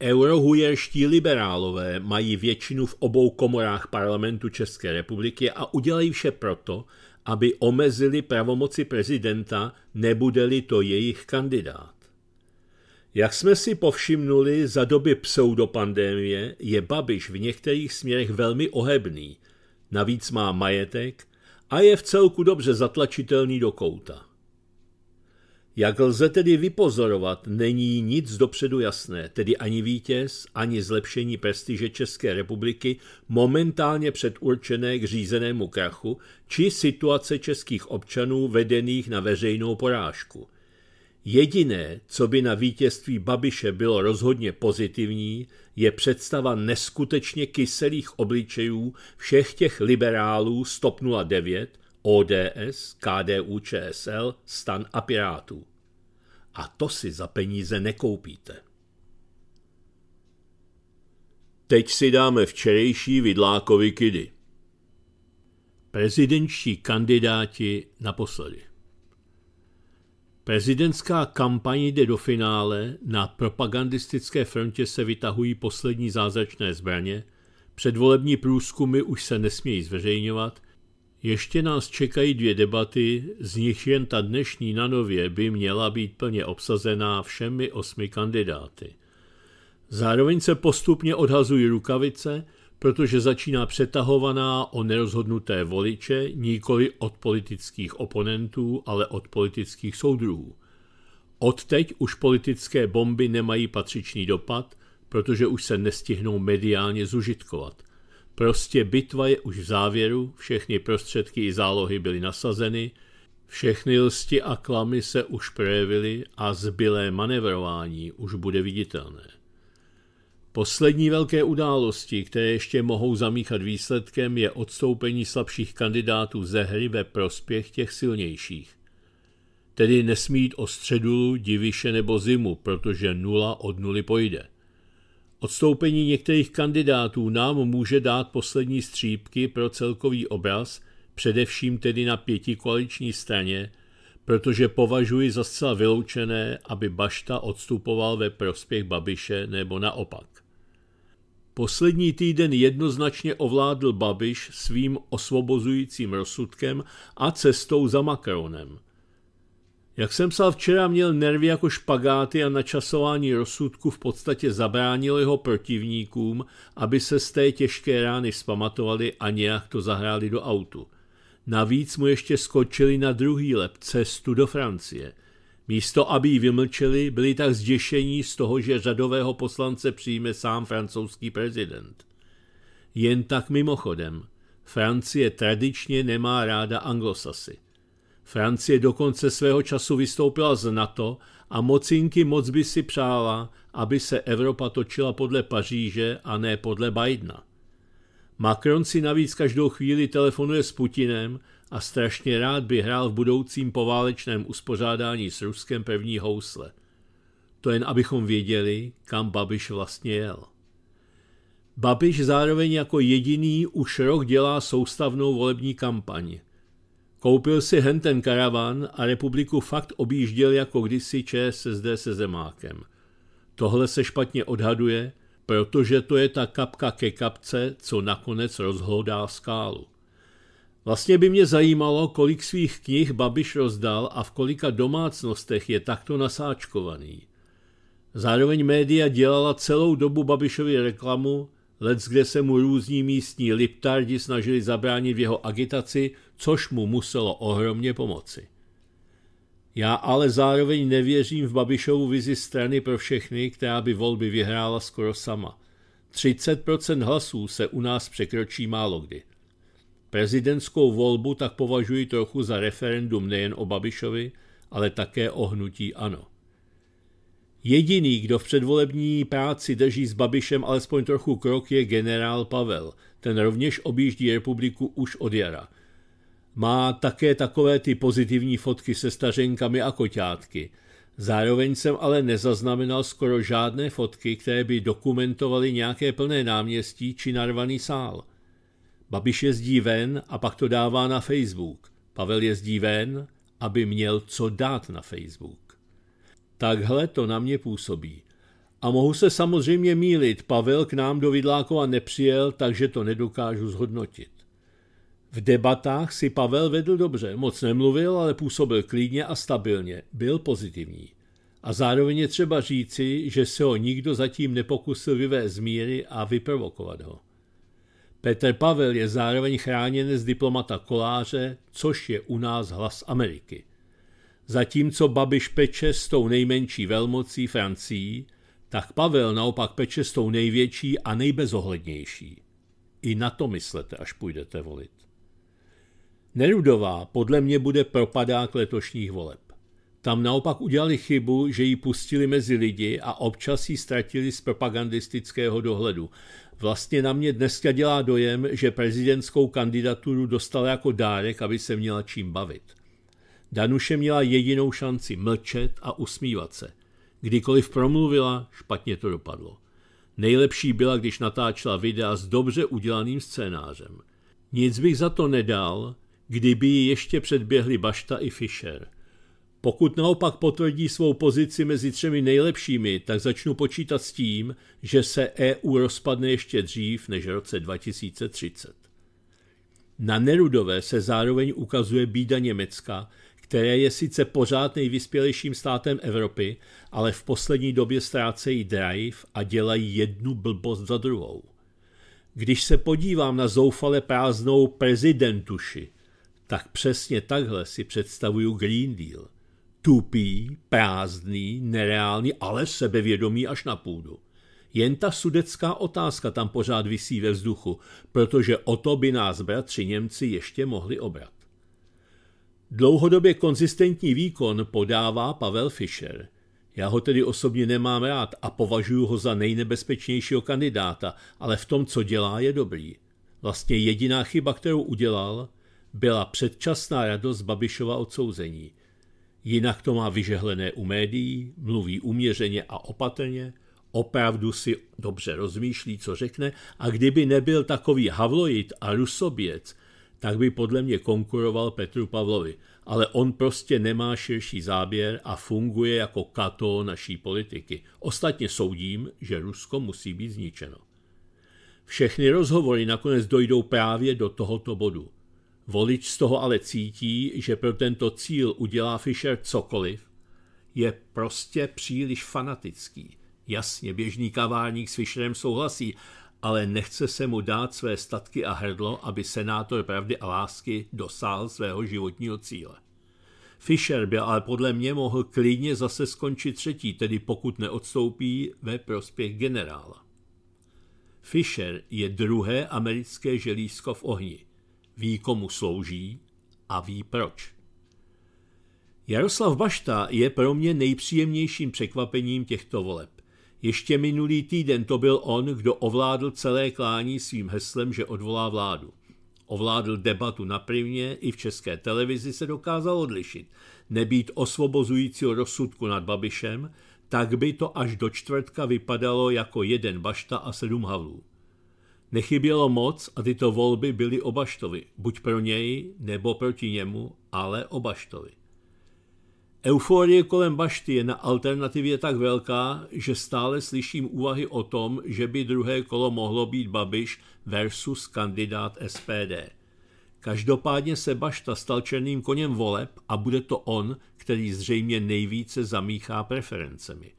eurohujerští liberálové mají většinu v obou komorách parlamentu České republiky a udělají vše proto, aby omezili pravomoci prezidenta, nebude-li to jejich kandidát. Jak jsme si povšimnuli za doby pseudopandémie, je Babiš v některých směrech velmi ohebný. Navíc má majetek a je v celku dobře zatlačitelný do kouta. Jak lze tedy vypozorovat, není nic dopředu jasné, tedy ani vítěz, ani zlepšení prestiže České republiky momentálně předurčené k řízenému krachu, či situace českých občanů vedených na veřejnou porážku – Jediné, co by na vítězství Babiše bylo rozhodně pozitivní, je představa neskutečně kyselých obličejů všech těch liberálů z TOP 09, ODS, KDU, ČSL, stan a pirátů. A to si za peníze nekoupíte. Teď si dáme včerejší vidlákovi kidy. Prezidentští kandidáti naposledy. Prezidentská kampaň jde do finále, na propagandistické frontě se vytahují poslední zázračné zbraně, předvolební průzkumy už se nesmějí zveřejňovat, ještě nás čekají dvě debaty, z nich jen ta dnešní na nově by měla být plně obsazená všemi osmi kandidáty. Zároveň se postupně odhazují rukavice – protože začíná přetahovaná o nerozhodnuté voliče nikoli od politických oponentů, ale od politických soudruhů. Odteď už politické bomby nemají patřičný dopad, protože už se nestihnou mediálně zužitkovat. Prostě bitva je už v závěru, všechny prostředky i zálohy byly nasazeny, všechny lsti a klamy se už projevily a zbylé manevrování už bude viditelné. Poslední velké události, které ještě mohou zamíchat výsledkem, je odstoupení slabších kandidátů ze hry ve prospěch těch silnějších. Tedy nesmí jít o středulu, diviše nebo zimu, protože nula od nuly pojde. Odstoupení některých kandidátů nám může dát poslední střípky pro celkový obraz, především tedy na pěti koaliční straně, protože považuji za zcela vyloučené, aby Bašta odstupoval ve prospěch Babiše nebo naopak. Poslední týden jednoznačně ovládl Babiš svým osvobozujícím rozsudkem a cestou za Macronem. Jak jsem psal včera, měl nervy jako špagáty a načasování rozsudku v podstatě zabránilo jeho protivníkům, aby se z té těžké rány vzpamatovali a nějak to zahráli do autu. Navíc mu ještě skočili na druhý lep cestu do Francie. Místo, aby ji vymlčeli, byli tak zděšení z toho, že řadového poslance přijme sám francouzský prezident. Jen tak mimochodem, Francie tradičně nemá ráda anglosasy. Francie dokonce svého času vystoupila z NATO a mocinky moc by si přála, aby se Evropa točila podle Paříže a ne podle Bidena. Macron si navíc každou chvíli telefonuje s Putinem a strašně rád by hrál v budoucím poválečném uspořádání s Ruskem první housle. To jen abychom věděli, kam Babiš vlastně jel. Babiš zároveň jako jediný už rok dělá soustavnou volební kampaň. Koupil si henten karavan a republiku fakt objížděl jako kdysi ČSSD se zemákem. Tohle se špatně odhaduje, protože to je ta kapka ke kapce, co nakonec rozhodá skálu. Vlastně by mě zajímalo, kolik svých knih Babiš rozdal a v kolika domácnostech je takto nasáčkovaný. Zároveň média dělala celou dobu Babišovi reklamu, let, kde se mu různí místní liptardi snažili zabránit v jeho agitaci, což mu muselo ohromně pomoci. Já ale zároveň nevěřím v Babišovu vizi strany pro všechny, která by volby vyhrála skoro sama. 30% hlasů se u nás překročí málo kdy – Prezidentskou volbu tak považuji trochu za referendum nejen o Babišovi, ale také o hnutí ANO. Jediný, kdo v předvolební práci drží s Babišem alespoň trochu krok, je generál Pavel. Ten rovněž objíždí republiku už od jara. Má také takové ty pozitivní fotky se stařenkami a koťátky. Zároveň jsem ale nezaznamenal skoro žádné fotky, které by dokumentovaly nějaké plné náměstí či narvaný sál – Babiš jezdí ven a pak to dává na Facebook. Pavel jezdí ven, aby měl co dát na Facebook. Takhle to na mě působí. A mohu se samozřejmě mílit, Pavel k nám do Vidlákova nepřijel, takže to nedokážu zhodnotit. V debatách si Pavel vedl dobře, moc nemluvil, ale působil klidně a stabilně, byl pozitivní. A zároveň je třeba říci, že se ho nikdo zatím nepokusil vyvést z míry a vyprovokovat ho. Petr Pavel je zároveň z diplomata Koláře, což je u nás hlas Ameriky. Zatímco Babiš peče s tou nejmenší velmocí Francií, tak Pavel naopak peče s tou největší a nejbezohlednější. I na to myslete, až půjdete volit. Nerudová podle mě bude propadák letošních voleb. Tam naopak udělali chybu, že ji pustili mezi lidi a občas ji ztratili z propagandistického dohledu. Vlastně na mě dneska dělá dojem, že prezidentskou kandidaturu dostala jako dárek, aby se měla čím bavit. Danuše měla jedinou šanci mlčet a usmívat se. Kdykoliv promluvila, špatně to dopadlo. Nejlepší byla, když natáčela videa s dobře udělaným scénářem. Nic bych za to nedal, kdyby ji ještě předběhli Bašta i Fischer. Pokud naopak potvrdí svou pozici mezi třemi nejlepšími, tak začnu počítat s tím, že se EU rozpadne ještě dřív než v roce 2030. Na Nerudové se zároveň ukazuje bída Německa, které je sice pořád nejvyspělejším státem Evropy, ale v poslední době ztrácejí drive a dělají jednu blbost za druhou. Když se podívám na zoufale prázdnou prezidentuši, tak přesně takhle si představuju Green Deal tupý, prázdný, nereálný, ale sebevědomý až na půdu. Jen ta sudecká otázka tam pořád visí ve vzduchu, protože o to by nás bratři Němci ještě mohli obrat. Dlouhodobě konzistentní výkon podává Pavel Fischer. Já ho tedy osobně nemám rád a považuji ho za nejnebezpečnějšího kandidáta, ale v tom, co dělá, je dobrý. Vlastně jediná chyba, kterou udělal, byla předčasná radost Babišova odsouzení – Jinak to má vyžehlené u médií, mluví uměřeně a opatrně, opravdu si dobře rozmýšlí, co řekne a kdyby nebyl takový havlojit a rusoběc, tak by podle mě konkuroval Petru Pavlovi. Ale on prostě nemá širší záběr a funguje jako kato naší politiky. Ostatně soudím, že Rusko musí být zničeno. Všechny rozhovory nakonec dojdou právě do tohoto bodu – Volič z toho ale cítí, že pro tento cíl udělá Fischer cokoliv, je prostě příliš fanatický. Jasně, běžný kavárník s Fischerem souhlasí, ale nechce se mu dát své statky a hrdlo, aby senátor pravdy a lásky dosáhl svého životního cíle. Fischer by ale podle mě mohl klidně zase skončit třetí, tedy pokud neodstoupí ve prospěch generála. Fischer je druhé americké želízko v ohni ví, komu slouží a ví proč. Jaroslav Bašta je pro mě nejpříjemnějším překvapením těchto voleb. Ještě minulý týden to byl on, kdo ovládl celé klání svým heslem, že odvolá vládu. Ovládl debatu na primě, i v české televizi se dokázal odlišit. Nebýt osvobozujícího rozsudku nad Babišem, tak by to až do čtvrtka vypadalo jako jeden bašta a sedm havlů. Nechybělo moc a tyto volby byly obaštovy, buď pro něj nebo proti němu, ale obaštovy. Euforie kolem Bašty je na alternativě tak velká, že stále slyším úvahy o tom, že by druhé kolo mohlo být Babiš versus kandidát SPD. Každopádně se Bašta stal černým koněm voleb a bude to on, který zřejmě nejvíce zamíchá preferencemi.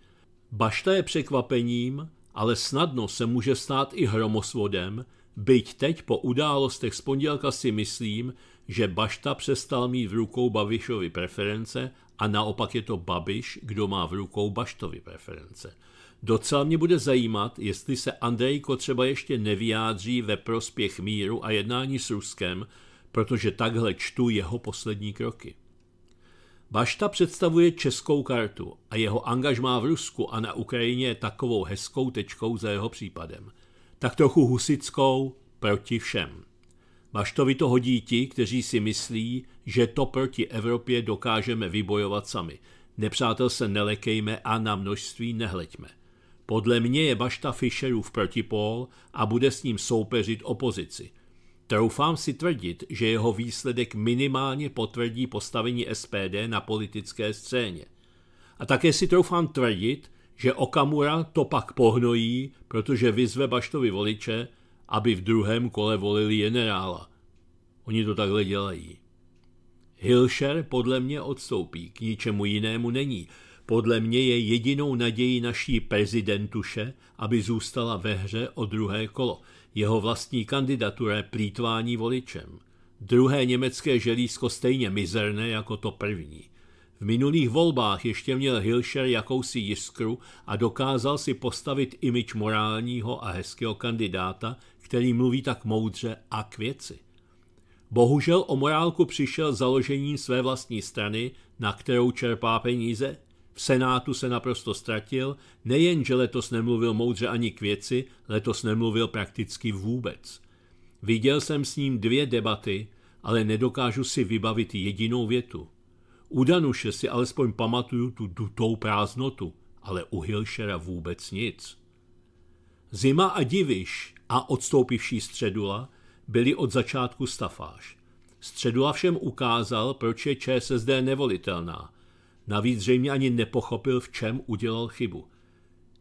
Bašta je překvapením, ale snadno se může stát i hromosvodem, byť teď po událostech z pondělka si myslím, že Bašta přestal mít v rukou Babišovi preference a naopak je to Babiš, kdo má v rukou Baštovi preference. Docela mě bude zajímat, jestli se Andrejko třeba ještě nevyjádří ve prospěch míru a jednání s Ruskem, protože takhle čtu jeho poslední kroky. Bašta představuje českou kartu a jeho angažmá v Rusku a na Ukrajině je takovou hezkou tečkou za jeho případem. Tak trochu husickou proti všem. Baštovi to hodí ti, kteří si myslí, že to proti Evropě dokážeme vybojovat sami. Nepřátel se nelekejme a na množství nehleďme. Podle mě je Bašta Fischerův protipól a bude s ním soupeřit opozici – Troufám si tvrdit, že jeho výsledek minimálně potvrdí postavení SPD na politické scéně. A také si troufám tvrdit, že Okamura to pak pohnojí, protože vyzve Baštovi voliče, aby v druhém kole volili generála. Oni to takhle dělají. Hilšer podle mě odstoupí, k ničemu jinému není. Podle mě je jedinou naději naší prezidentuše, aby zůstala ve hře o druhé kolo – jeho vlastní kandidatura plítvání voličem. Druhé německé želízko stejně mizerné jako to první. V minulých volbách ještě měl Hilšer jakousi jiskru a dokázal si postavit imič morálního a hezkého kandidáta, který mluví tak moudře a k věci. Bohužel o morálku přišel založením své vlastní strany, na kterou čerpá peníze, v Senátu se naprosto ztratil, nejenže letos nemluvil moudře ani k věci, letos nemluvil prakticky vůbec. Viděl jsem s ním dvě debaty, ale nedokážu si vybavit jedinou větu. U Danuše si alespoň pamatuju tu dutou prázdnotu, ale u Hilšera vůbec nic. Zima a diviš a odstoupivší středula byli od začátku stafáž. Středula všem ukázal, proč je ČSSD nevolitelná. Navíc zřejmě ani nepochopil, v čem udělal chybu.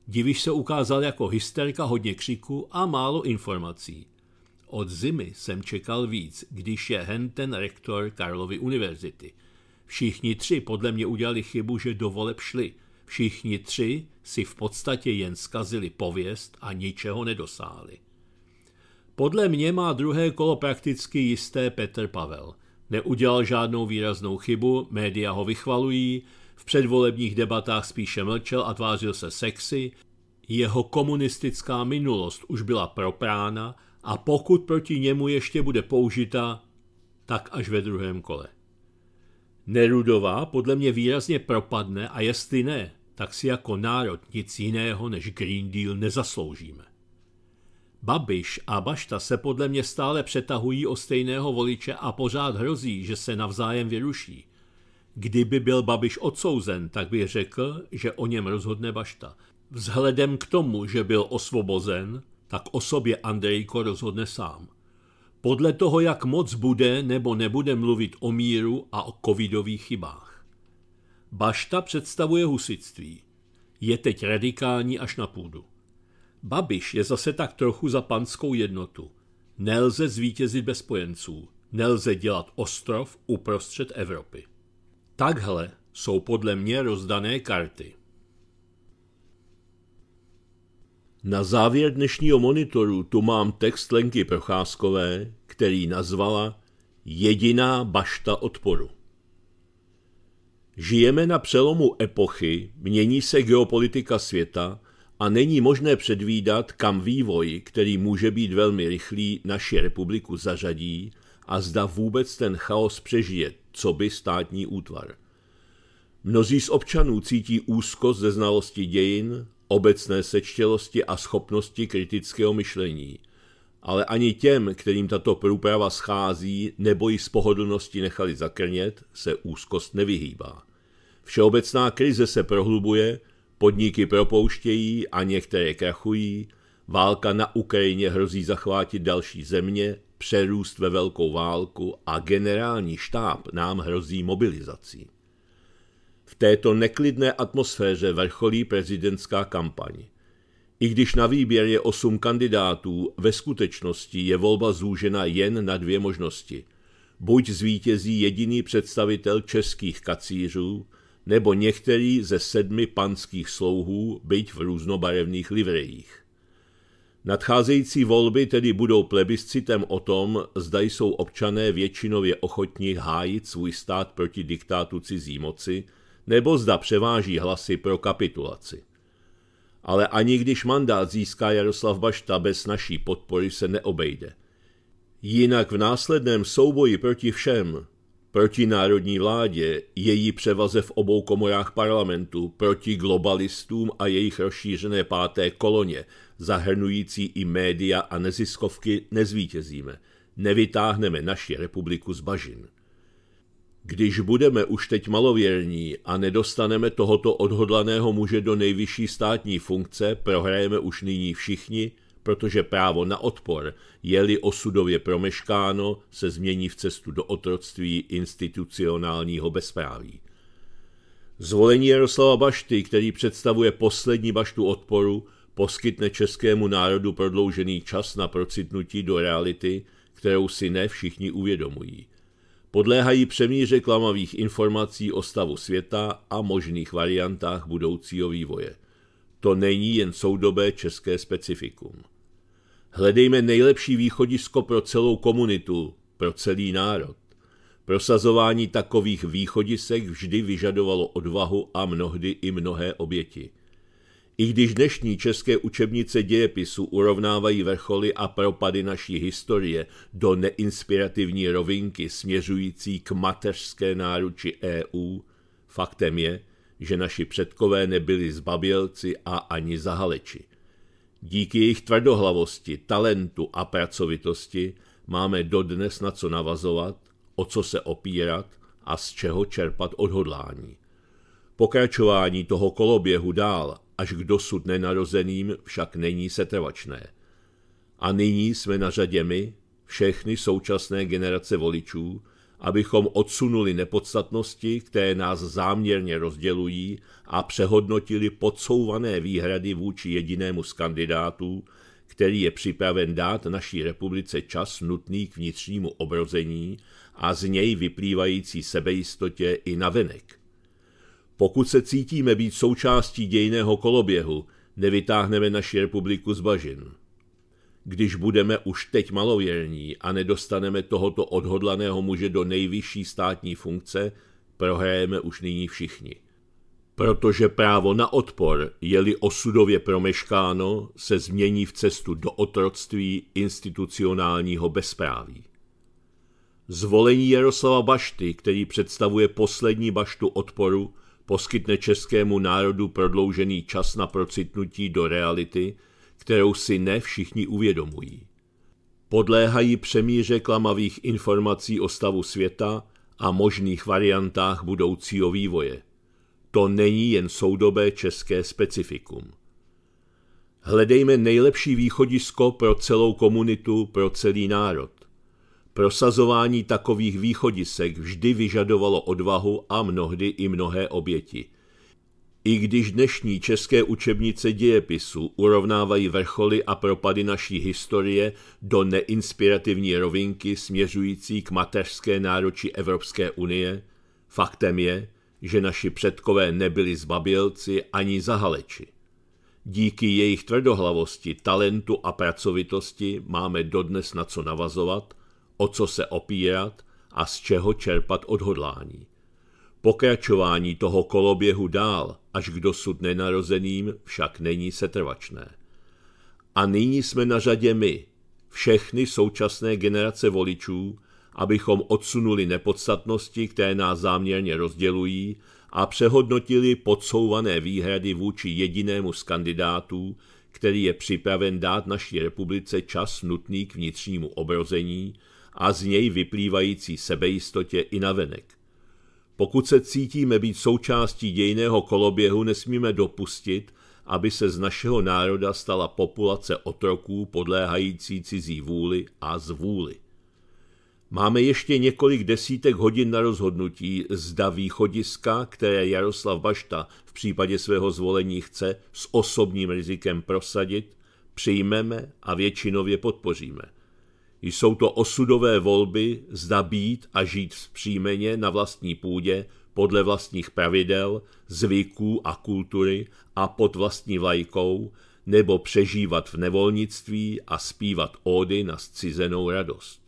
Diviš se ukázal jako hysterka hodně křiku a málo informací. Od zimy jsem čekal víc, když je henten rektor Karlovy univerzity. Všichni tři podle mě udělali chybu, že do voleb šli. Všichni tři si v podstatě jen skazili pověst a ničeho nedosáhli. Podle mě má druhé kolo prakticky jisté Petr Pavel. Neudělal žádnou výraznou chybu, média ho vychvalují, v předvolebních debatách spíše mlčel a tvářil se sexy, jeho komunistická minulost už byla proprána a pokud proti němu ještě bude použita, tak až ve druhém kole. Nerudová podle mě výrazně propadne a jestli ne, tak si jako národ nic jiného než Green Deal nezasloužíme. Babiš a Bašta se podle mě stále přetahují o stejného voliče a pořád hrozí, že se navzájem vyruší. Kdyby byl Babiš odsouzen, tak by řekl, že o něm rozhodne Bašta. Vzhledem k tomu, že byl osvobozen, tak o sobě Andrejko rozhodne sám. Podle toho, jak moc bude nebo nebude mluvit o míru a o covidových chybách. Bašta představuje husitství. Je teď radikální až na půdu. Babiš je zase tak trochu za panskou jednotu. Nelze zvítězit bez spojenců. Nelze dělat ostrov uprostřed Evropy. Takhle jsou podle mě rozdané karty. Na závěr dnešního monitoru tu mám text Lenky Procházkové, který nazvala Jediná bašta odporu. Žijeme na přelomu epochy, mění se geopolitika světa – a není možné předvídat, kam vývoj, který může být velmi rychlý, naši republiku zařadí a zda vůbec ten chaos přežije, co by státní útvar. Mnozí z občanů cítí úzkost ze znalosti dějin, obecné sečtělosti a schopnosti kritického myšlení, ale ani těm, kterým tato průprava schází nebo ji z pohodlnosti nechali zakrnět, se úzkost nevyhýbá. Všeobecná krize se prohlubuje, Podniky propouštějí a některé krachují, válka na Ukrajině hrozí zachvátit další země, přerůst ve velkou válku a generální štáb nám hrozí mobilizací. V této neklidné atmosféře vrcholí prezidentská kampaň. I když na výběr je osm kandidátů, ve skutečnosti je volba zúžena jen na dvě možnosti. Buď zvítězí jediný představitel českých kacířů, nebo některý ze sedmi panských slouhů, byť v různobarevných livrejích. Nadcházející volby tedy budou plebiscitem o tom, zda jsou občané většinově ochotní hájit svůj stát proti diktátu cizí moci, nebo zda převáží hlasy pro kapitulaci. Ale ani když mandát získá Jaroslav Bašta bez naší podpory se neobejde. Jinak v následném souboji proti všem, proti národní vládě, její převaze v obou komorách parlamentu, proti globalistům a jejich rozšířené páté koloně, zahrnující i média a neziskovky, nezvítězíme. Nevytáhneme naši republiku z bažin. Když budeme už teď malověrní a nedostaneme tohoto odhodlaného muže do nejvyšší státní funkce, prohrajeme už nyní všichni, protože právo na odpor, je-li osudově promeškáno, se změní v cestu do otroctví institucionálního bezpráví. Zvolení Jaroslava Bašty, který představuje poslední baštu odporu, poskytne českému národu prodloužený čas na procitnutí do reality, kterou si ne všichni uvědomují. Podléhají přemíře klamavých informací o stavu světa a možných variantách budoucího vývoje. To není jen soudobé české specifikum. Hledejme nejlepší východisko pro celou komunitu, pro celý národ. Prosazování takových východisek vždy vyžadovalo odvahu a mnohdy i mnohé oběti. I když dnešní české učebnice dějepisu urovnávají vrcholy a propady naší historie do neinspirativní rovinky směřující k mateřské náruči EU, faktem je, že naši předkové nebyli zbabělci a ani zahaleči. Díky jejich tvrdohlavosti, talentu a pracovitosti máme dodnes na co navazovat, o co se opírat a z čeho čerpat odhodlání. Pokračování toho koloběhu dál až k dosud nenarozeným však není setrvačné. A nyní jsme na řadě my, všechny současné generace voličů, abychom odsunuli nepodstatnosti, které nás záměrně rozdělují a přehodnotili podsouvané výhrady vůči jedinému z kandidátů, který je připraven dát naší republice čas nutný k vnitřnímu obrození a z něj vyplývající sebejistotě i navenek. Pokud se cítíme být součástí dějného koloběhu, nevytáhneme naši republiku z bažin když budeme už teď malověrní a nedostaneme tohoto odhodlaného muže do nejvyšší státní funkce, prohrajeme už nyní všichni. Protože právo na odpor, je-li osudově promeškáno, se změní v cestu do otroctví institucionálního bezpráví. Zvolení Jaroslava Bašty, který představuje poslední baštu odporu, poskytne českému národu prodloužený čas na procitnutí do reality – kterou si ne všichni uvědomují. Podléhají přemíře klamavých informací o stavu světa a možných variantách budoucího vývoje. To není jen soudobé české specifikum. Hledejme nejlepší východisko pro celou komunitu, pro celý národ. Prosazování takových východisek vždy vyžadovalo odvahu a mnohdy i mnohé oběti – i když dnešní české učebnice dějepisu urovnávají vrcholy a propady naší historie do neinspirativní rovinky směřující k mateřské nároči Evropské unie, faktem je, že naši předkové nebyli zbabělci ani zahaleči. Díky jejich tvrdohlavosti, talentu a pracovitosti máme dodnes na co navazovat, o co se opírat a z čeho čerpat odhodlání. Pokračování toho koloběhu dál až k dosud nenarozeným však není setrvačné. A nyní jsme na řadě my, všechny současné generace voličů, abychom odsunuli nepodstatnosti, které nás záměrně rozdělují, a přehodnotili podsouvané výhrady vůči jedinému z kandidátů, který je připraven dát naší republice čas nutný k vnitřnímu obrození a z něj vyplývající sebejistotě i navenek. Pokud se cítíme být součástí dějného koloběhu, nesmíme dopustit, aby se z našeho národa stala populace otroků podléhající cizí vůli a zvůli. Máme ještě několik desítek hodin na rozhodnutí, zda východiska, které Jaroslav Bašta v případě svého zvolení chce s osobním rizikem prosadit, přijmeme a většinově podpoříme – jsou to osudové volby, zda být a žít vzpřímeně na vlastní půdě, podle vlastních pravidel, zvyků a kultury a pod vlastní vlajkou, nebo přežívat v nevolnictví a zpívat ódy na zcizenou radost.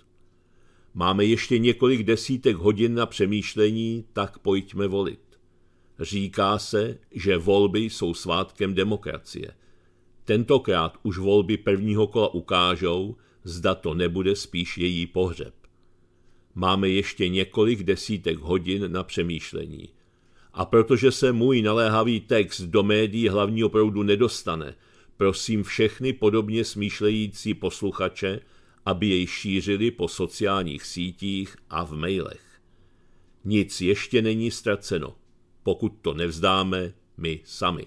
Máme ještě několik desítek hodin na přemýšlení, tak pojďme volit. Říká se, že volby jsou svátkem demokracie. Tentokrát už volby prvního kola ukážou, zda to nebude spíš její pohřeb. Máme ještě několik desítek hodin na přemýšlení. A protože se můj naléhavý text do médií hlavního proudu nedostane, prosím všechny podobně smýšlející posluchače, aby jej šířili po sociálních sítích a v mailech. Nic ještě není ztraceno, pokud to nevzdáme my sami.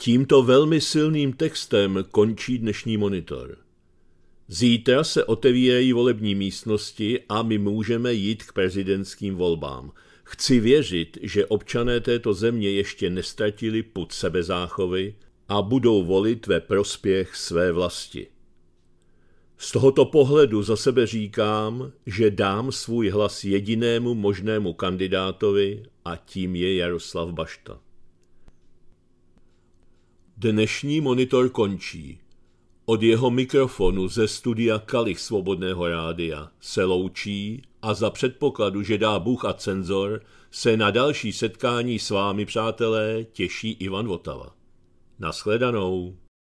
Tímto velmi silným textem končí dnešní monitor. Zítra se otevírají volební místnosti a my můžeme jít k prezidentským volbám. Chci věřit, že občané této země ještě nestratili put sebezáchovy a budou volit ve prospěch své vlasti. Z tohoto pohledu za sebe říkám, že dám svůj hlas jedinému možnému kandidátovi a tím je Jaroslav Bašta. Dnešní monitor končí. Od jeho mikrofonu ze studia Kalich Svobodného rádia se loučí a za předpokladu, že dá Bůh a cenzor, se na další setkání s vámi, přátelé, těší Ivan Votava. Naschledanou.